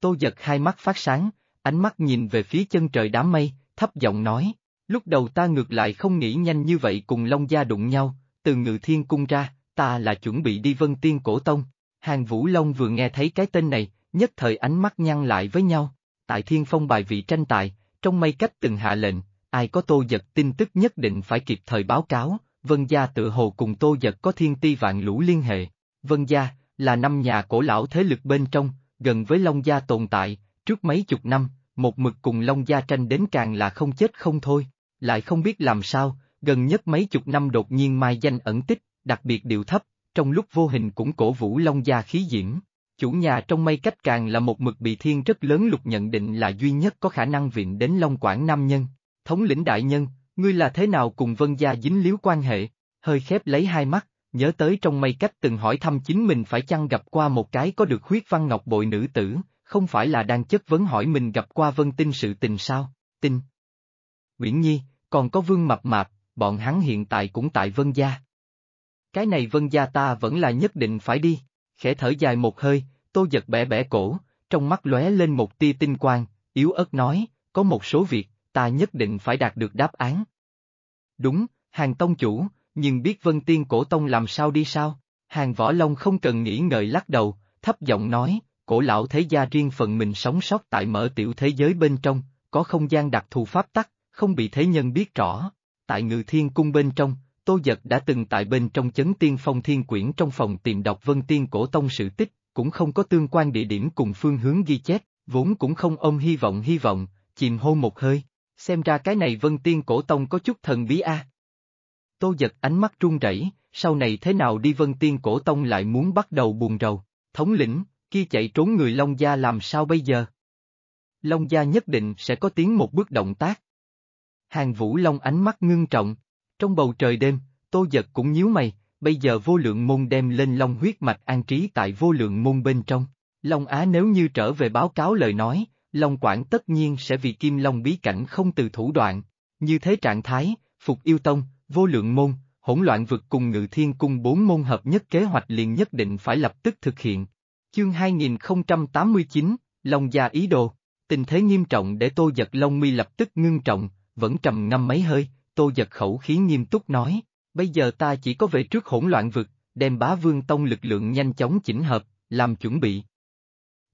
Tô giật hai mắt phát sáng, ánh mắt nhìn về phía chân trời đám mây, thấp giọng nói, lúc đầu ta ngược lại không nghĩ nhanh như vậy cùng Long Gia đụng nhau, từ ngự thiên cung ra, ta là chuẩn bị đi vân tiên cổ tông. Hàng Vũ Long vừa nghe thấy cái tên này, nhất thời ánh mắt nhăn lại với nhau, tại thiên phong bài vị tranh tài, trong mây cách từng hạ lệnh, ai có tô giật tin tức nhất định phải kịp thời báo cáo, vân gia tự hồ cùng tô giật có thiên ti vạn lũ liên hệ. Vân gia, là năm nhà cổ lão thế lực bên trong, gần với Long gia tồn tại, trước mấy chục năm, một mực cùng Long Gia tranh đến càng là không chết không thôi, lại không biết làm sao, gần nhất mấy chục năm đột nhiên mai danh ẩn tích, đặc biệt điệu thấp, trong lúc vô hình cũng cổ vũ Long Gia khí diễm. Chủ nhà trong mây cách càng là một mực bị thiên rất lớn lục nhận định là duy nhất có khả năng viện đến Long Quảng Nam Nhân. Thống lĩnh đại nhân, ngươi là thế nào cùng Vân Gia dính líu quan hệ, hơi khép lấy hai mắt, nhớ tới trong mây cách từng hỏi thăm chính mình phải chăng gặp qua một cái có được huyết văn ngọc bội nữ tử, không phải là đang chất vấn hỏi mình gặp qua vân tinh sự tình sao, Tinh, Nguyễn Nhi, còn có vương mập mạp, bọn hắn hiện tại cũng tại vân gia. Cái này vân gia ta vẫn là nhất định phải đi, khẽ thở dài một hơi, tô giật bẻ bẻ cổ, trong mắt lóe lên một tia tinh quang, yếu ớt nói, có một số việc, ta nhất định phải đạt được đáp án. Đúng, hàng tông chủ, nhưng biết vân tiên cổ tông làm sao đi sao, hàng võ long không cần nghĩ ngợi lắc đầu, thấp giọng nói, cổ lão thế gia riêng phần mình sống sót tại mở tiểu thế giới bên trong, có không gian đặc thù pháp tắc, không bị thế nhân biết rõ. Tại ngự thiên cung bên trong, Tô Giật đã từng tại bên trong chấn tiên phong thiên quyển trong phòng tìm đọc vân tiên cổ tông sự tích, cũng không có tương quan địa điểm cùng phương hướng ghi chép, vốn cũng không ôm hy vọng hy vọng, chìm hô một hơi, xem ra cái này vân tiên cổ tông có chút thần bí a. Tô Giật ánh mắt run rẩy, sau này thế nào đi vân tiên cổ tông lại muốn bắt đầu buồn rầu, thống lĩnh, kia chạy trốn người Long Gia làm sao bây giờ? Long Gia nhất định sẽ có tiếng một bước động tác. Hàng Vũ Long ánh mắt ngưng trọng, trong bầu trời đêm, Tô Giật cũng nhíu mày, bây giờ vô lượng môn đem lên Long huyết mạch an trí tại vô lượng môn bên trong. Long Á nếu như trở về báo cáo lời nói, Long Quảng tất nhiên sẽ vì Kim Long bí cảnh không từ thủ đoạn. Như thế trạng thái, Phục Yêu Tông, Vô Lượng Môn, Hỗn Loạn Vực cùng Ngự Thiên Cung bốn môn hợp nhất kế hoạch liền nhất định phải lập tức thực hiện. Chương 2089, lòng già ý đồ, tình thế nghiêm trọng để tô giật lông mi lập tức ngưng trọng, vẫn trầm ngâm mấy hơi, tô giật khẩu khí nghiêm túc nói, bây giờ ta chỉ có về trước hỗn loạn vực, đem bá vương tông lực lượng nhanh chóng chỉnh hợp, làm chuẩn bị.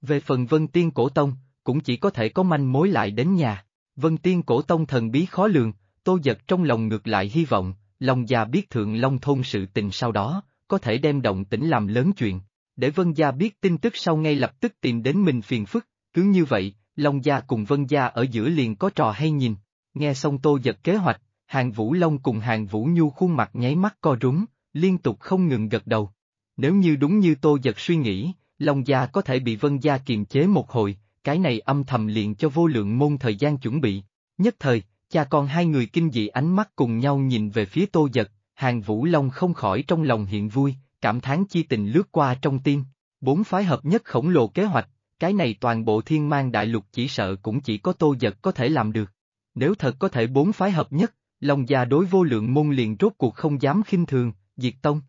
Về phần vân tiên cổ tông, cũng chỉ có thể có manh mối lại đến nhà, vân tiên cổ tông thần bí khó lường, tô giật trong lòng ngược lại hy vọng, lòng già biết thượng long thôn sự tình sau đó, có thể đem động tĩnh làm lớn chuyện, để Vân Gia biết tin tức sau ngay lập tức tìm đến mình phiền phức, cứ như vậy, Long Gia cùng Vân Gia ở giữa liền có trò hay nhìn. Nghe xong Tô giật kế hoạch, Hàng Vũ Long cùng Hàng Vũ Nhu khuôn mặt nháy mắt co rúm, liên tục không ngừng gật đầu. Nếu như đúng như Tô giật suy nghĩ, Long Gia có thể bị Vân Gia kiềm chế một hồi, cái này âm thầm liền cho vô lượng môn thời gian chuẩn bị. Nhất thời, cha con hai người kinh dị ánh mắt cùng nhau nhìn về phía Tô giật, Hàng Vũ Long không khỏi trong lòng hiện vui, cảm thán chi tình lướt qua trong tim. Bốn phái hợp nhất khổng lồ kế hoạch, cái này toàn bộ thiên mang đại lục chỉ sợ cũng chỉ có tô giật có thể làm được. Nếu thật có thể bốn phái hợp nhất, lòng già đối vô lượng môn liền rốt cuộc không dám khinh thường, diệt tông.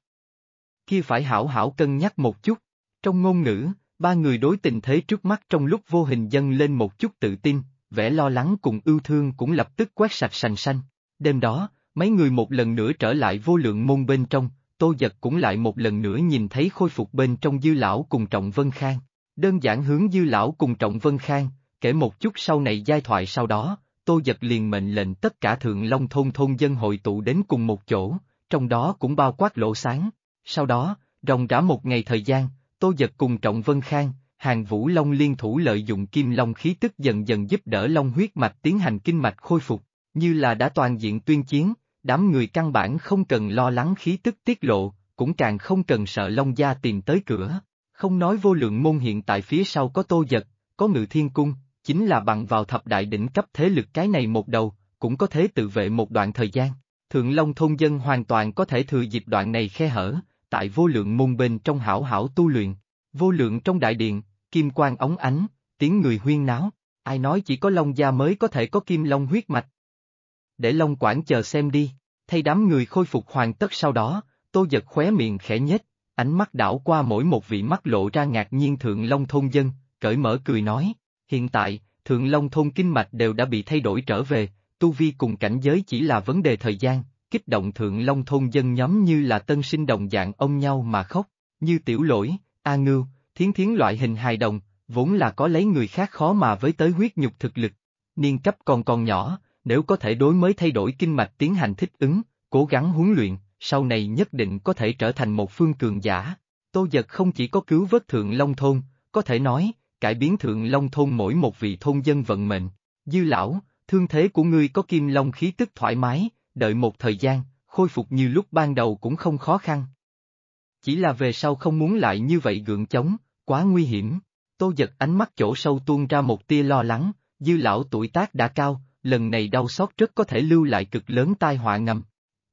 khi phải hảo hảo cân nhắc một chút. Trong ngôn ngữ, ba người đối tình thế trước mắt trong lúc vô hình dâng lên một chút tự tin, vẻ lo lắng cùng ưu thương cũng lập tức quét sạch sành xanh. Đêm đó, mấy người một lần nữa trở lại vô lượng môn bên trong, Tô Giật cũng lại một lần nữa nhìn thấy khôi phục bên trong Dư Lão cùng Trọng Vân Khang. Đơn giản hướng Dư Lão cùng Trọng Vân Khang, kể một chút sau này giai thoại sau đó, Tô Giật liền mệnh lệnh tất cả Thượng Long Thôn Thôn dân hội tụ đến cùng một chỗ, trong đó cũng bao quát lỗ sáng. Sau đó, ròng rã một ngày thời gian, Tô Giật cùng Trọng Vân Khang, Hàng Vũ Long liên thủ lợi dụng kim long khí tức dần dần giúp đỡ long huyết mạch tiến hành kinh mạch khôi phục, như là đã toàn diện tuyên chiến, đám người căn bản không cần lo lắng khí tức tiết lộ, cũng càng không cần sợ Long Gia tìm tới cửa. Không nói vô lượng môn hiện tại phía sau có tô giật, có ngự thiên cung, chính là bằng vào thập đại đỉnh cấp thế lực cái này một đầu, cũng có thể tự vệ một đoạn thời gian. Thượng Long thôn dân hoàn toàn có thể thừa dịp đoạn này khe hở, tại vô lượng môn bên trong hảo hảo tu luyện. Vô lượng trong đại điện, kim quang ống ánh, tiếng người huyên náo, ai nói chỉ có Long Gia mới có thể có kim long huyết mạch, để Long Quảng chờ xem đi, thay đám người khôi phục hoàn tất sau đó, tô giật khóe miệng khẽ nhếch, ánh mắt đảo qua mỗi một vị mắt lộ ra ngạc nhiên Thượng Long Thôn Dân, cởi mở cười nói, hiện tại, Thượng Long Thôn Kinh Mạch đều đã bị thay đổi trở về, tu vi cùng cảnh giới chỉ là vấn đề thời gian, kích động Thượng Long Thôn Dân nhóm như là tân sinh đồng dạng ông nhau mà khóc, như tiểu lỗi, a ngưu, thiến thiến loại hình hài đồng, vốn là có lấy người khác khó mà với tới huyết nhục thực lực. Niên cấp còn còn nhỏ, nếu có thể đối mới thay đổi kinh mạch tiến hành thích ứng, cố gắng huấn luyện, sau này nhất định có thể trở thành một phương cường giả. Tô Giật không chỉ có cứu vớt Thượng Long Thôn, có thể nói, cải biến Thượng Long Thôn mỗi một vị thôn dân vận mệnh. Dư lão, thương thế của ngươi có kim long khí tức thoải mái, đợi một thời gian, khôi phục như lúc ban đầu cũng không khó khăn. Chỉ là về sau không muốn lại như vậy gượng chống, quá nguy hiểm. Tô Giật ánh mắt chỗ sâu tuôn ra một tia lo lắng, dư lão tuổi tác đã cao, lần này đau xót rất có thể lưu lại cực lớn tai họa ngầm.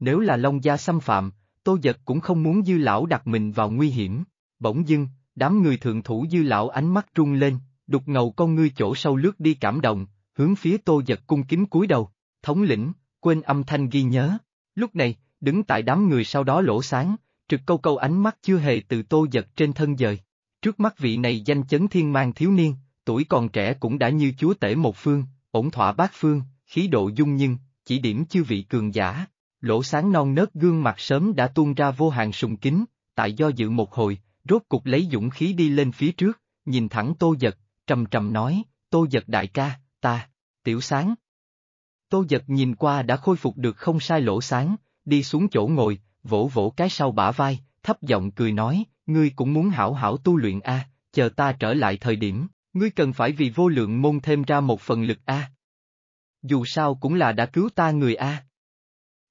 Nếu là Long Gia xâm phạm, Tô Giật cũng không muốn Dư Lão đặt mình vào nguy hiểm. Bỗng dưng, đám người thượng thủ Dư Lão ánh mắt trung lên, đục ngầu con ngươi chỗ sâu lướt đi cảm động, hướng phía Tô Giật cung kính cúi đầu, thống lĩnh, quên âm thanh ghi nhớ. Lúc này, đứng tại đám người sau đó lỗ sáng, trực câu câu ánh mắt chưa hề từ Tô Giật trên thân dời. Trước mắt vị này danh chấn thiên mang thiếu niên, tuổi còn trẻ cũng đã như chúa tể một phương, ổn thỏa bát phương, khí độ dung nhưng, chỉ điểm chư vị cường giả, lỗ sáng non nớt gương mặt sớm đã tuôn ra vô hạn sùng kính, tại do dự một hồi, rốt cục lấy dũng khí đi lên phía trước, nhìn thẳng tô giật, trầm trầm nói, tô giật đại ca, ta, tiểu sáng. Tô giật nhìn qua đã khôi phục được không sai lỗ sáng, đi xuống chỗ ngồi, vỗ vỗ cái sau bả vai, thấp giọng cười nói, ngươi cũng muốn hảo hảo tu luyện a chờ ta trở lại thời điểm, Ngươi cần phải vì vô lượng môn thêm ra một phần lực A. Dù sao cũng là đã cứu ta người A.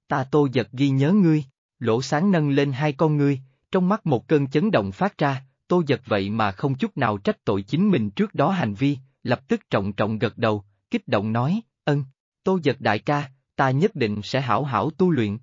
Ta tô giật ghi nhớ ngươi, lỗ sáng nâng lên hai con ngươi, trong mắt một cơn chấn động phát ra, tô giật vậy mà không chút nào trách tội chính mình trước đó hành vi, lập tức trọng trọng gật đầu, kích động nói, ân, tô giật đại ca, ta nhất định sẽ hảo hảo tu luyện.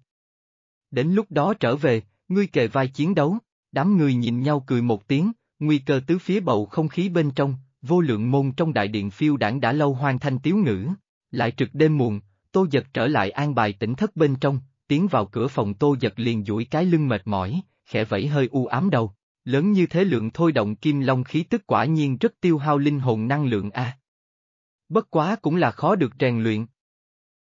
Đến lúc đó trở về, ngươi kề vai chiến đấu, đám người nhìn nhau cười một tiếng, nguy cơ tứ phía bầu không khí bên trong, vô lượng môn trong đại điện phiêu đảng đã lâu hoang thanh tiếu ngữ. Lại trực đêm muộn, tô giật trở lại an bài tỉnh thất bên trong, tiến vào cửa phòng tô giật liền duỗi cái lưng mệt mỏi, khẽ vẫy hơi u ám đầu. Lớn như thế lượng thôi động kim long khí tức quả nhiên rất tiêu hao linh hồn năng lượng a. Bất quá cũng là khó được rèn luyện.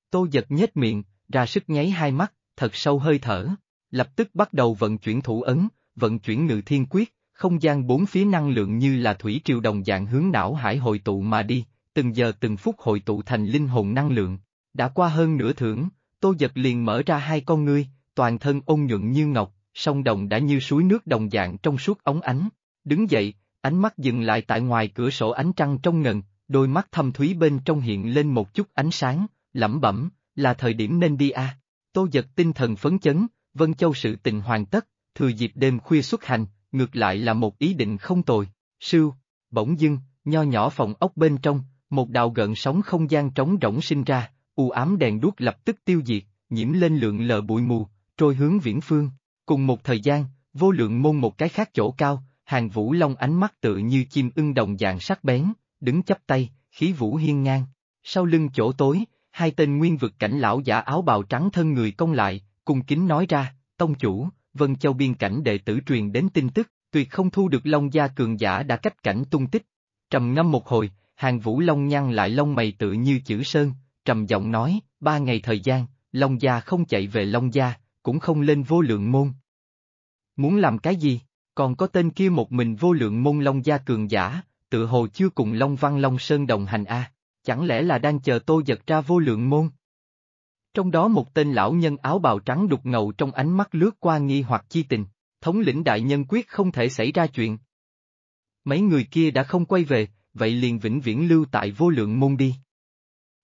Tô giật nhếch miệng, ra sức nháy hai mắt, thật sâu hơi thở, lập tức bắt đầu vận chuyển thủ ấn, vận chuyển ngự thiên quyết, không gian bốn phía năng lượng như là thủy triều đồng dạng hướng não hải hội tụ mà đi, từng giờ từng phút hội tụ thành linh hồn năng lượng. Đã qua hơn nửa thưởng, Tô giật liền mở ra hai con ngươi, toàn thân ôn nhuận như ngọc, sông đồng đã như suối nước đồng dạng trong suốt ống ánh. Đứng dậy, ánh mắt dừng lại tại ngoài cửa sổ ánh trăng trong ngần, đôi mắt thâm thúy bên trong hiện lên một chút ánh sáng, lẩm bẩm, là thời điểm nên đi a. À. Tô Dật tinh thần phấn chấn, Vân Châu sự tình hoàn tất, thừa dịp đêm khuya xuất hành, ngược lại là một ý định không tồi, sưu, bỗng dưng, nho nhỏ phòng ốc bên trong, một đào gợn sóng không gian trống rỗng sinh ra, u ám đèn đuốc lập tức tiêu diệt, nhiễm lên lượng lờ bụi mù, trôi hướng viễn phương, cùng một thời gian, vô lượng môn một cái khác chỗ cao, hàng vũ long ánh mắt tự như chim ưng đồng dạng sắc bén, đứng chắp tay, khí vũ hiên ngang, sau lưng chỗ tối, hai tên nguyên vực cảnh lão giả áo bào trắng thân người công lại, cùng kính nói ra, tông chủ, Vân Châu biên cảnh đệ tử truyền đến tin tức, tuyệt không thu được Long gia cường giả đã cách cảnh tung tích. Trầm ngâm một hồi, hàng vũ Long nhăn lại lông mày tự như chữ sơn, trầm giọng nói, ba ngày thời gian, Long gia không chạy về Long gia, cũng không lên vô lượng môn. Muốn làm cái gì, còn có tên kia một mình vô lượng môn Long gia cường giả, tự hồ chưa cùng Long văn Long sơn đồng hành a à? chẳng lẽ là đang chờ tô giật ra vô lượng môn? Trong đó một tên lão nhân áo bào trắng đục ngầu trong ánh mắt lướt qua nghi hoặc chi tình, thống lĩnh đại nhân quyết không thể xảy ra chuyện. Mấy người kia đã không quay về, vậy liền vĩnh viễn lưu tại vô lượng môn đi.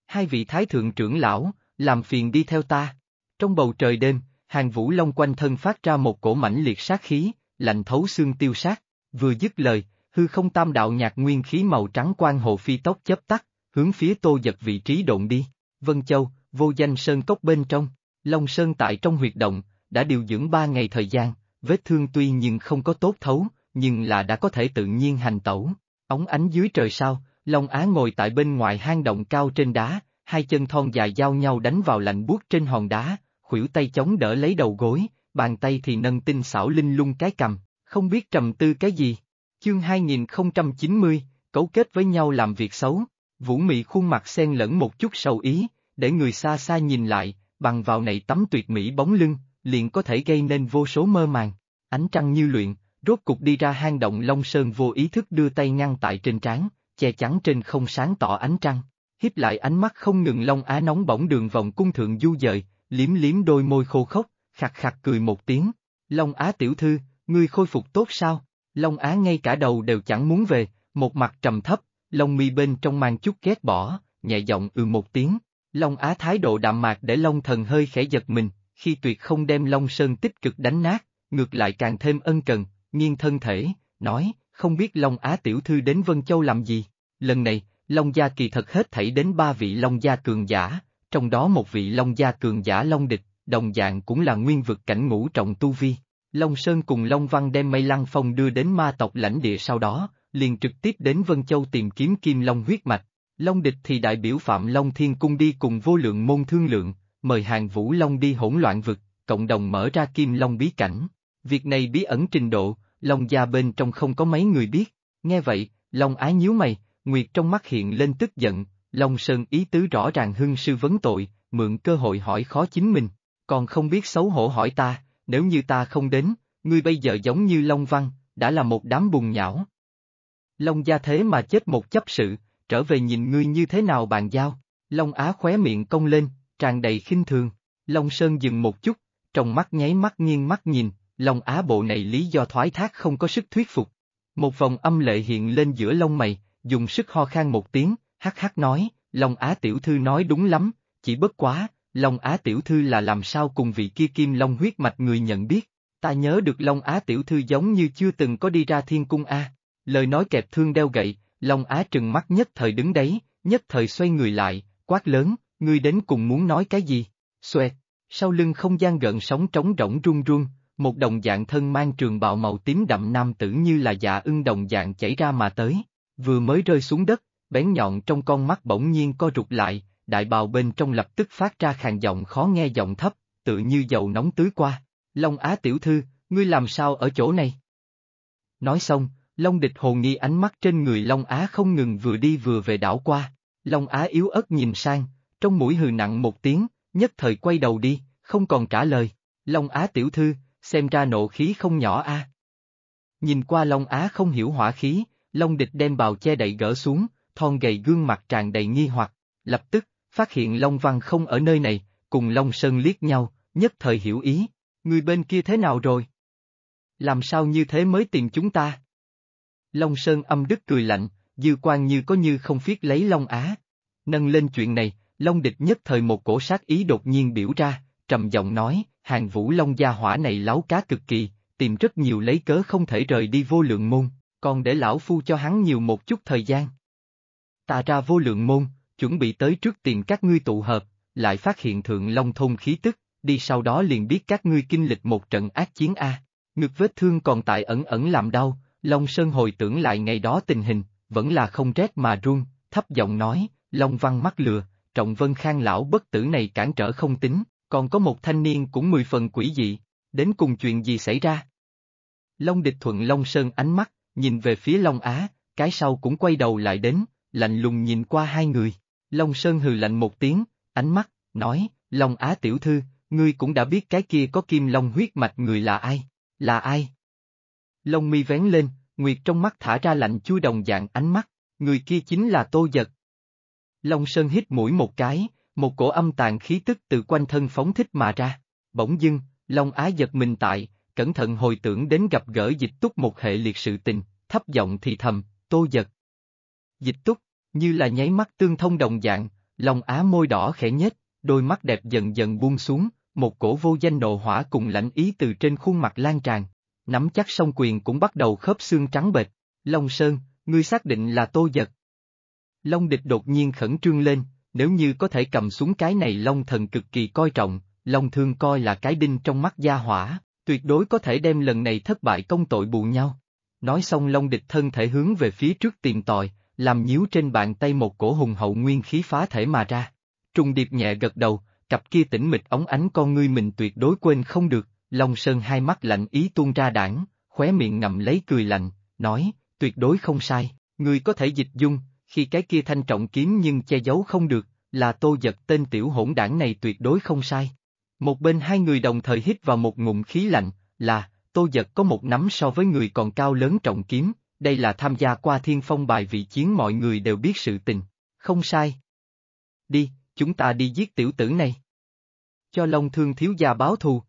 Hai vị thái thượng trưởng lão, làm phiền đi theo ta. Trong bầu trời đêm, hàng vũ long quanh thân phát ra một cổ mảnh liệt sát khí, lạnh thấu xương tiêu sát, vừa dứt lời, hư không tam đạo nhạc nguyên khí màu trắng quan hồ phi tốc chấp tắt, hướng phía tô giật vị trí độn đi. Vân Châu, vô danh sơn cốc bên trong, Long Sơn tại trong huyệt động, đã điều dưỡng ba ngày thời gian, vết thương tuy nhưng không có tốt thấu, nhưng là đã có thể tự nhiên hành tẩu. Ống ánh dưới trời sao, Long Á ngồi tại bên ngoài hang động cao trên đá, hai chân thon dài giao nhau đánh vào lạnh buốt trên hòn đá, khuỷu tay chống đỡ lấy đầu gối, bàn tay thì nâng tinh xảo linh lung cái cầm, không biết trầm tư cái gì. Chương 2090, cấu kết với nhau làm việc xấu, vũ mị khuôn mặt xen lẫn một chút sầu ý, để người xa xa nhìn lại, bằng vào này tấm tuyệt mỹ bóng lưng, liền có thể gây nên vô số mơ màng. Ánh trăng như luyện, rốt cục đi ra hang động Long Sơn vô ý thức đưa tay ngăn tại trên trán, che chắn trên không sáng tỏ ánh trăng. Hiếp lại ánh mắt không ngừng Long Á nóng bỏng đường vòng cung thượng du dời, liếm liếm đôi môi khô khốc, khặt khặt cười một tiếng. Long Á tiểu thư, ngươi khôi phục tốt sao? Long Á ngay cả đầu đều chẳng muốn về, một mặt trầm thấp, lông mi bên trong mang chút ghét bỏ, nhẹ giọng ừ một tiếng, Long Á thái độ đạm mạc để Long Thần hơi khẽ giật mình, khi tuyệt không đem Long Sơn tích cực đánh nát, ngược lại càng thêm ân cần, nghiêng thân thể, nói, không biết Long Á tiểu thư đến Vân Châu làm gì. Lần này, Long Gia kỳ thật hết thảy đến ba vị Long Gia cường giả, trong đó một vị Long Gia cường giả Long Địch, đồng dạng cũng là nguyên vực cảnh ngũ trọng tu vi. Long Sơn cùng Long Văn đem Mây Lăng Phong đưa đến ma tộc lãnh địa sau đó, liền trực tiếp đến Vân Châu tìm kiếm Kim Long huyết mạch, Long Địch thì đại biểu Phạm Long Thiên Cung đi cùng vô lượng môn thương lượng, mời Hàng Vũ Long đi hỗn loạn vực, cộng đồng mở ra Kim Long bí cảnh. Việc này bí ẩn trình độ, Long gia bên trong không có mấy người biết. Nghe vậy, Long ái nhíu mày, Nguyệt trong mắt hiện lên tức giận, Long Sơn ý tứ rõ ràng hưng sư vấn tội, mượn cơ hội hỏi khó chính mình, còn không biết xấu hổ hỏi ta, nếu như ta không đến, ngươi bây giờ giống như Long Văn, đã là một đám bùn nhão. Long gia thế mà chết một chấp sự, trở về nhìn ngươi như thế nào bàn giao. Long Á khóe miệng cong lên, tràn đầy khinh thường. Long Sơn dừng một chút, trong mắt nháy mắt nghiêng mắt nhìn, Long Á bộ này lý do thoái thác không có sức thuyết phục. Một vòng âm lệ hiện lên giữa lông mày, dùng sức ho khan một tiếng, hắc hắc nói, Long Á tiểu thư nói đúng lắm, chỉ bất quá, Long Á tiểu thư là làm sao cùng vị kia kim long huyết mạch người nhận biết, ta nhớ được Long Á tiểu thư giống như chưa từng có đi ra thiên cung a. Lời nói kẹp thương đeo gậy, Long Á trừng mắt nhất thời đứng đấy, nhất thời xoay người lại, quát lớn, ngươi đến cùng muốn nói cái gì? Xoẹt, sau lưng không gian gợn sóng trống rỗng run run, một đồng dạng thân mang trường bào màu tím đậm nam tử như là dạ ưng đồng dạng chảy ra mà tới, vừa mới rơi xuống đất, bén nhọn trong con mắt bỗng nhiên co rụt lại, đại bào bên trong lập tức phát ra khàn giọng khó nghe giọng thấp, tự như dầu nóng tưới qua. Long Á tiểu thư, ngươi làm sao ở chỗ này? Nói xong, Long địch hồ nghi ánh mắt trên người Long Á không ngừng vừa đi vừa về đảo qua, Long Á yếu ớt nhìn sang, trong mũi hừ nặng một tiếng, nhất thời quay đầu đi, không còn trả lời, Long Á tiểu thư, xem ra nộ khí không nhỏ a. Nhìn qua Long Á không hiểu hỏa khí, Long địch đem bào che đậy gỡ xuống, thon gầy gương mặt tràn đầy nghi hoặc, lập tức, phát hiện Long Văn không ở nơi này, cùng Long Sơn liếc nhau, nhất thời hiểu ý, người bên kia thế nào rồi? Làm sao như thế mới tìm chúng ta? Long Sơn âm đức cười lạnh, dư quan như có như không phiết lấy Long Á. Nâng lên chuyện này, Long địch nhất thời một cổ sát ý đột nhiên biểu ra, trầm giọng nói, hàng vũ Long gia hỏa này láo cá cực kỳ, tìm rất nhiều lấy cớ không thể rời đi vô lượng môn, còn để lão phu cho hắn nhiều một chút thời gian. Ta ra vô lượng môn, chuẩn bị tới trước tìm các ngươi tụ hợp, lại phát hiện thượng Long thôn khí tức, đi sau đó liền biết các ngươi kinh lịch một trận ác chiến A. Ngực vết thương còn tại ẩn ẩn làm đau, Long Sơn hồi tưởng lại ngày đó tình hình, vẫn là không rét mà run, thấp giọng nói, Long Văn mắc lừa, trọng vân khang lão bất tử này cản trở không tính, còn có một thanh niên cũng mười phần quỷ dị, đến cùng chuyện gì xảy ra? Long địch thuận Long Sơn ánh mắt, nhìn về phía Long Á, cái sau cũng quay đầu lại đến, lạnh lùng nhìn qua hai người. Long Sơn hừ lạnh một tiếng, ánh mắt, nói, Long Á tiểu thư, ngươi cũng đã biết cái kia có kim long huyết mạch người là ai, là ai? Lông mi vén lên, Nguyệt trong mắt thả ra lạnh chui đồng dạng ánh mắt, người kia chính là Tô Giật. Long Sơn hít mũi một cái, một cổ âm tàn khí tức từ quanh thân phóng thích mà ra. Bỗng dưng, Long Á giật mình tại, cẩn thận hồi tưởng đến gặp gỡ dịch túc một hệ liệt sự tình, thấp giọng thì thầm, Tô Giật. Dịch túc, như là nháy mắt tương thông đồng dạng, Long Á môi đỏ khẽ nhếch, đôi mắt đẹp dần dần buông xuống, một cổ vô danh nộ hỏa cùng lãnh ý từ trên khuôn mặt lan tràn, nắm chắc song quyền cũng bắt đầu khớp xương trắng bệch. Long Sơn, ngươi xác định là tô giật. Long địch đột nhiên khẩn trương lên, nếu như có thể cầm xuống cái này Long thần cực kỳ coi trọng, Long thương coi là cái đinh trong mắt gia hỏa, tuyệt đối có thể đem lần này thất bại công tội bù nhau. Nói xong Long địch thân thể hướng về phía trước tìm tòi, làm nhíu trên bàn tay một cổ hùng hậu nguyên khí phá thể mà ra. Trung điệp nhẹ gật đầu, cặp kia tỉnh mịch ống ánh con ngươi mình tuyệt đối quên không được. Long Sơn hai mắt lạnh ý tuôn ra đảng, khóe miệng ngậm lấy cười lạnh, nói, tuyệt đối không sai, người có thể dịch dung, khi cái kia thanh trọng kiếm nhưng che giấu không được, là tô giật tên tiểu hỗn đảng này tuyệt đối không sai. Một bên hai người đồng thời hít vào một ngụm khí lạnh, là, tô giật có một nắm so với người còn cao lớn trọng kiếm, đây là tham gia qua thiên phong bài vị chiến mọi người đều biết sự tình, không sai. Đi, chúng ta đi giết tiểu tử này. Cho Long Thương Thiếu Gia báo thù.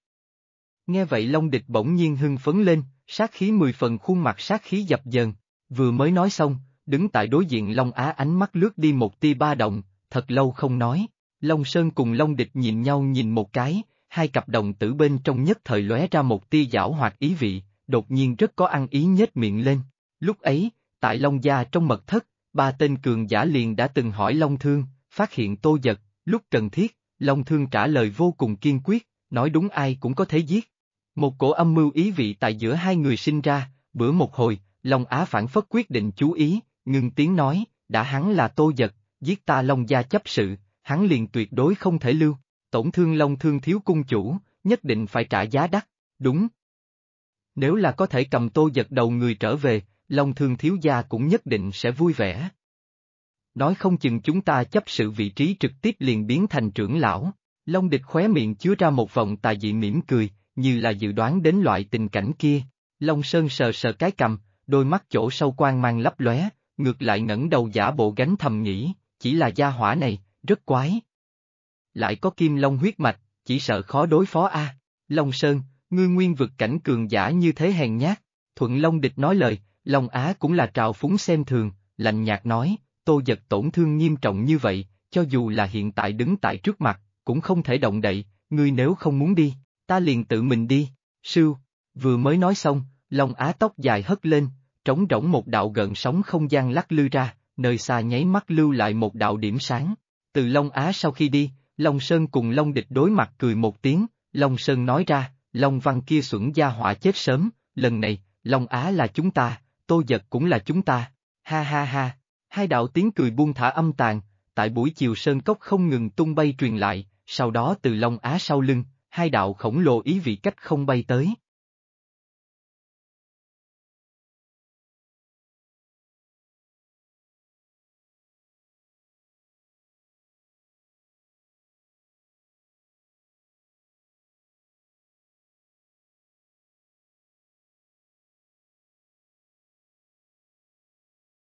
Nghe vậy Long Địch bỗng nhiên hưng phấn lên, sát khí mười phần khuôn mặt sát khí dập dờn. Vừa mới nói xong, đứng tại đối diện Long Á ánh mắt lướt đi một tia ba động, thật lâu không nói. Long Sơn cùng Long Địch nhìn nhau nhìn một cái, hai cặp đồng tử bên trong nhất thời lóe ra một tia giảo hoạt ý vị, đột nhiên rất có ăn ý nhếch miệng lên. Lúc ấy, tại Long Gia trong mật thất, ba tên cường giả liền đã từng hỏi Long Thương, phát hiện tô giật, lúc cần thiết, Long Thương trả lời vô cùng kiên quyết, nói đúng ai cũng có thể giết, một cổ âm mưu ý vị tại giữa hai người sinh ra, bữa một hồi, Long Á phản phất quyết định chú ý, ngừng tiếng nói, đã hắn là tô giật, giết ta Long gia chấp sự, hắn liền tuyệt đối không thể lưu, tổn thương Long thương thiếu cung chủ, nhất định phải trả giá đắt, đúng. Nếu là có thể cầm tô giật đầu người trở về, Long thương thiếu gia cũng nhất định sẽ vui vẻ. Nói không chừng chúng ta chấp sự vị trí trực tiếp liền biến thành trưởng lão, Long địch khóe miệng chứa ra một vòng tà dị mỉm cười, như là dự đoán đến loại tình cảnh kia. Long Sơn sờ sờ cái cầm, đôi mắt chỗ sâu quan mang lấp lóe, ngược lại ngẩng đầu giả bộ gánh thầm nghĩ, chỉ là gia hỏa này, rất quái. Lại có kim long huyết mạch, chỉ sợ khó đối phó a. Long Sơn, ngươi nguyên vực cảnh cường giả như thế hèn nhát, thuận Long địch nói lời, Long Á cũng là trào phúng xem thường, lạnh nhạt nói, tô giật tổn thương nghiêm trọng như vậy, cho dù là hiện tại đứng tại trước mặt, cũng không thể động đậy, ngươi nếu không muốn đi, ta liền tự mình đi, sư vừa mới nói xong, lòng á tóc dài hất lên, trống rỗng một đạo gần sóng không gian lắc lư ra, nơi xa nháy mắt lưu lại một đạo điểm sáng. Từ Long Á sau khi đi, Long Sơn cùng Long Địch đối mặt cười một tiếng, Long Sơn nói ra, Long Văn kia xuẩn gia họa chết sớm, lần này, Long Á là chúng ta, Tô Giật cũng là chúng ta, ha ha ha, hai đạo tiếng cười buông thả âm tàn, tại buổi chiều Sơn Cốc không ngừng tung bay truyền lại, sau đó từ Long Á sau lưng, hai đạo khổng lồ ý vị cách không bay tới.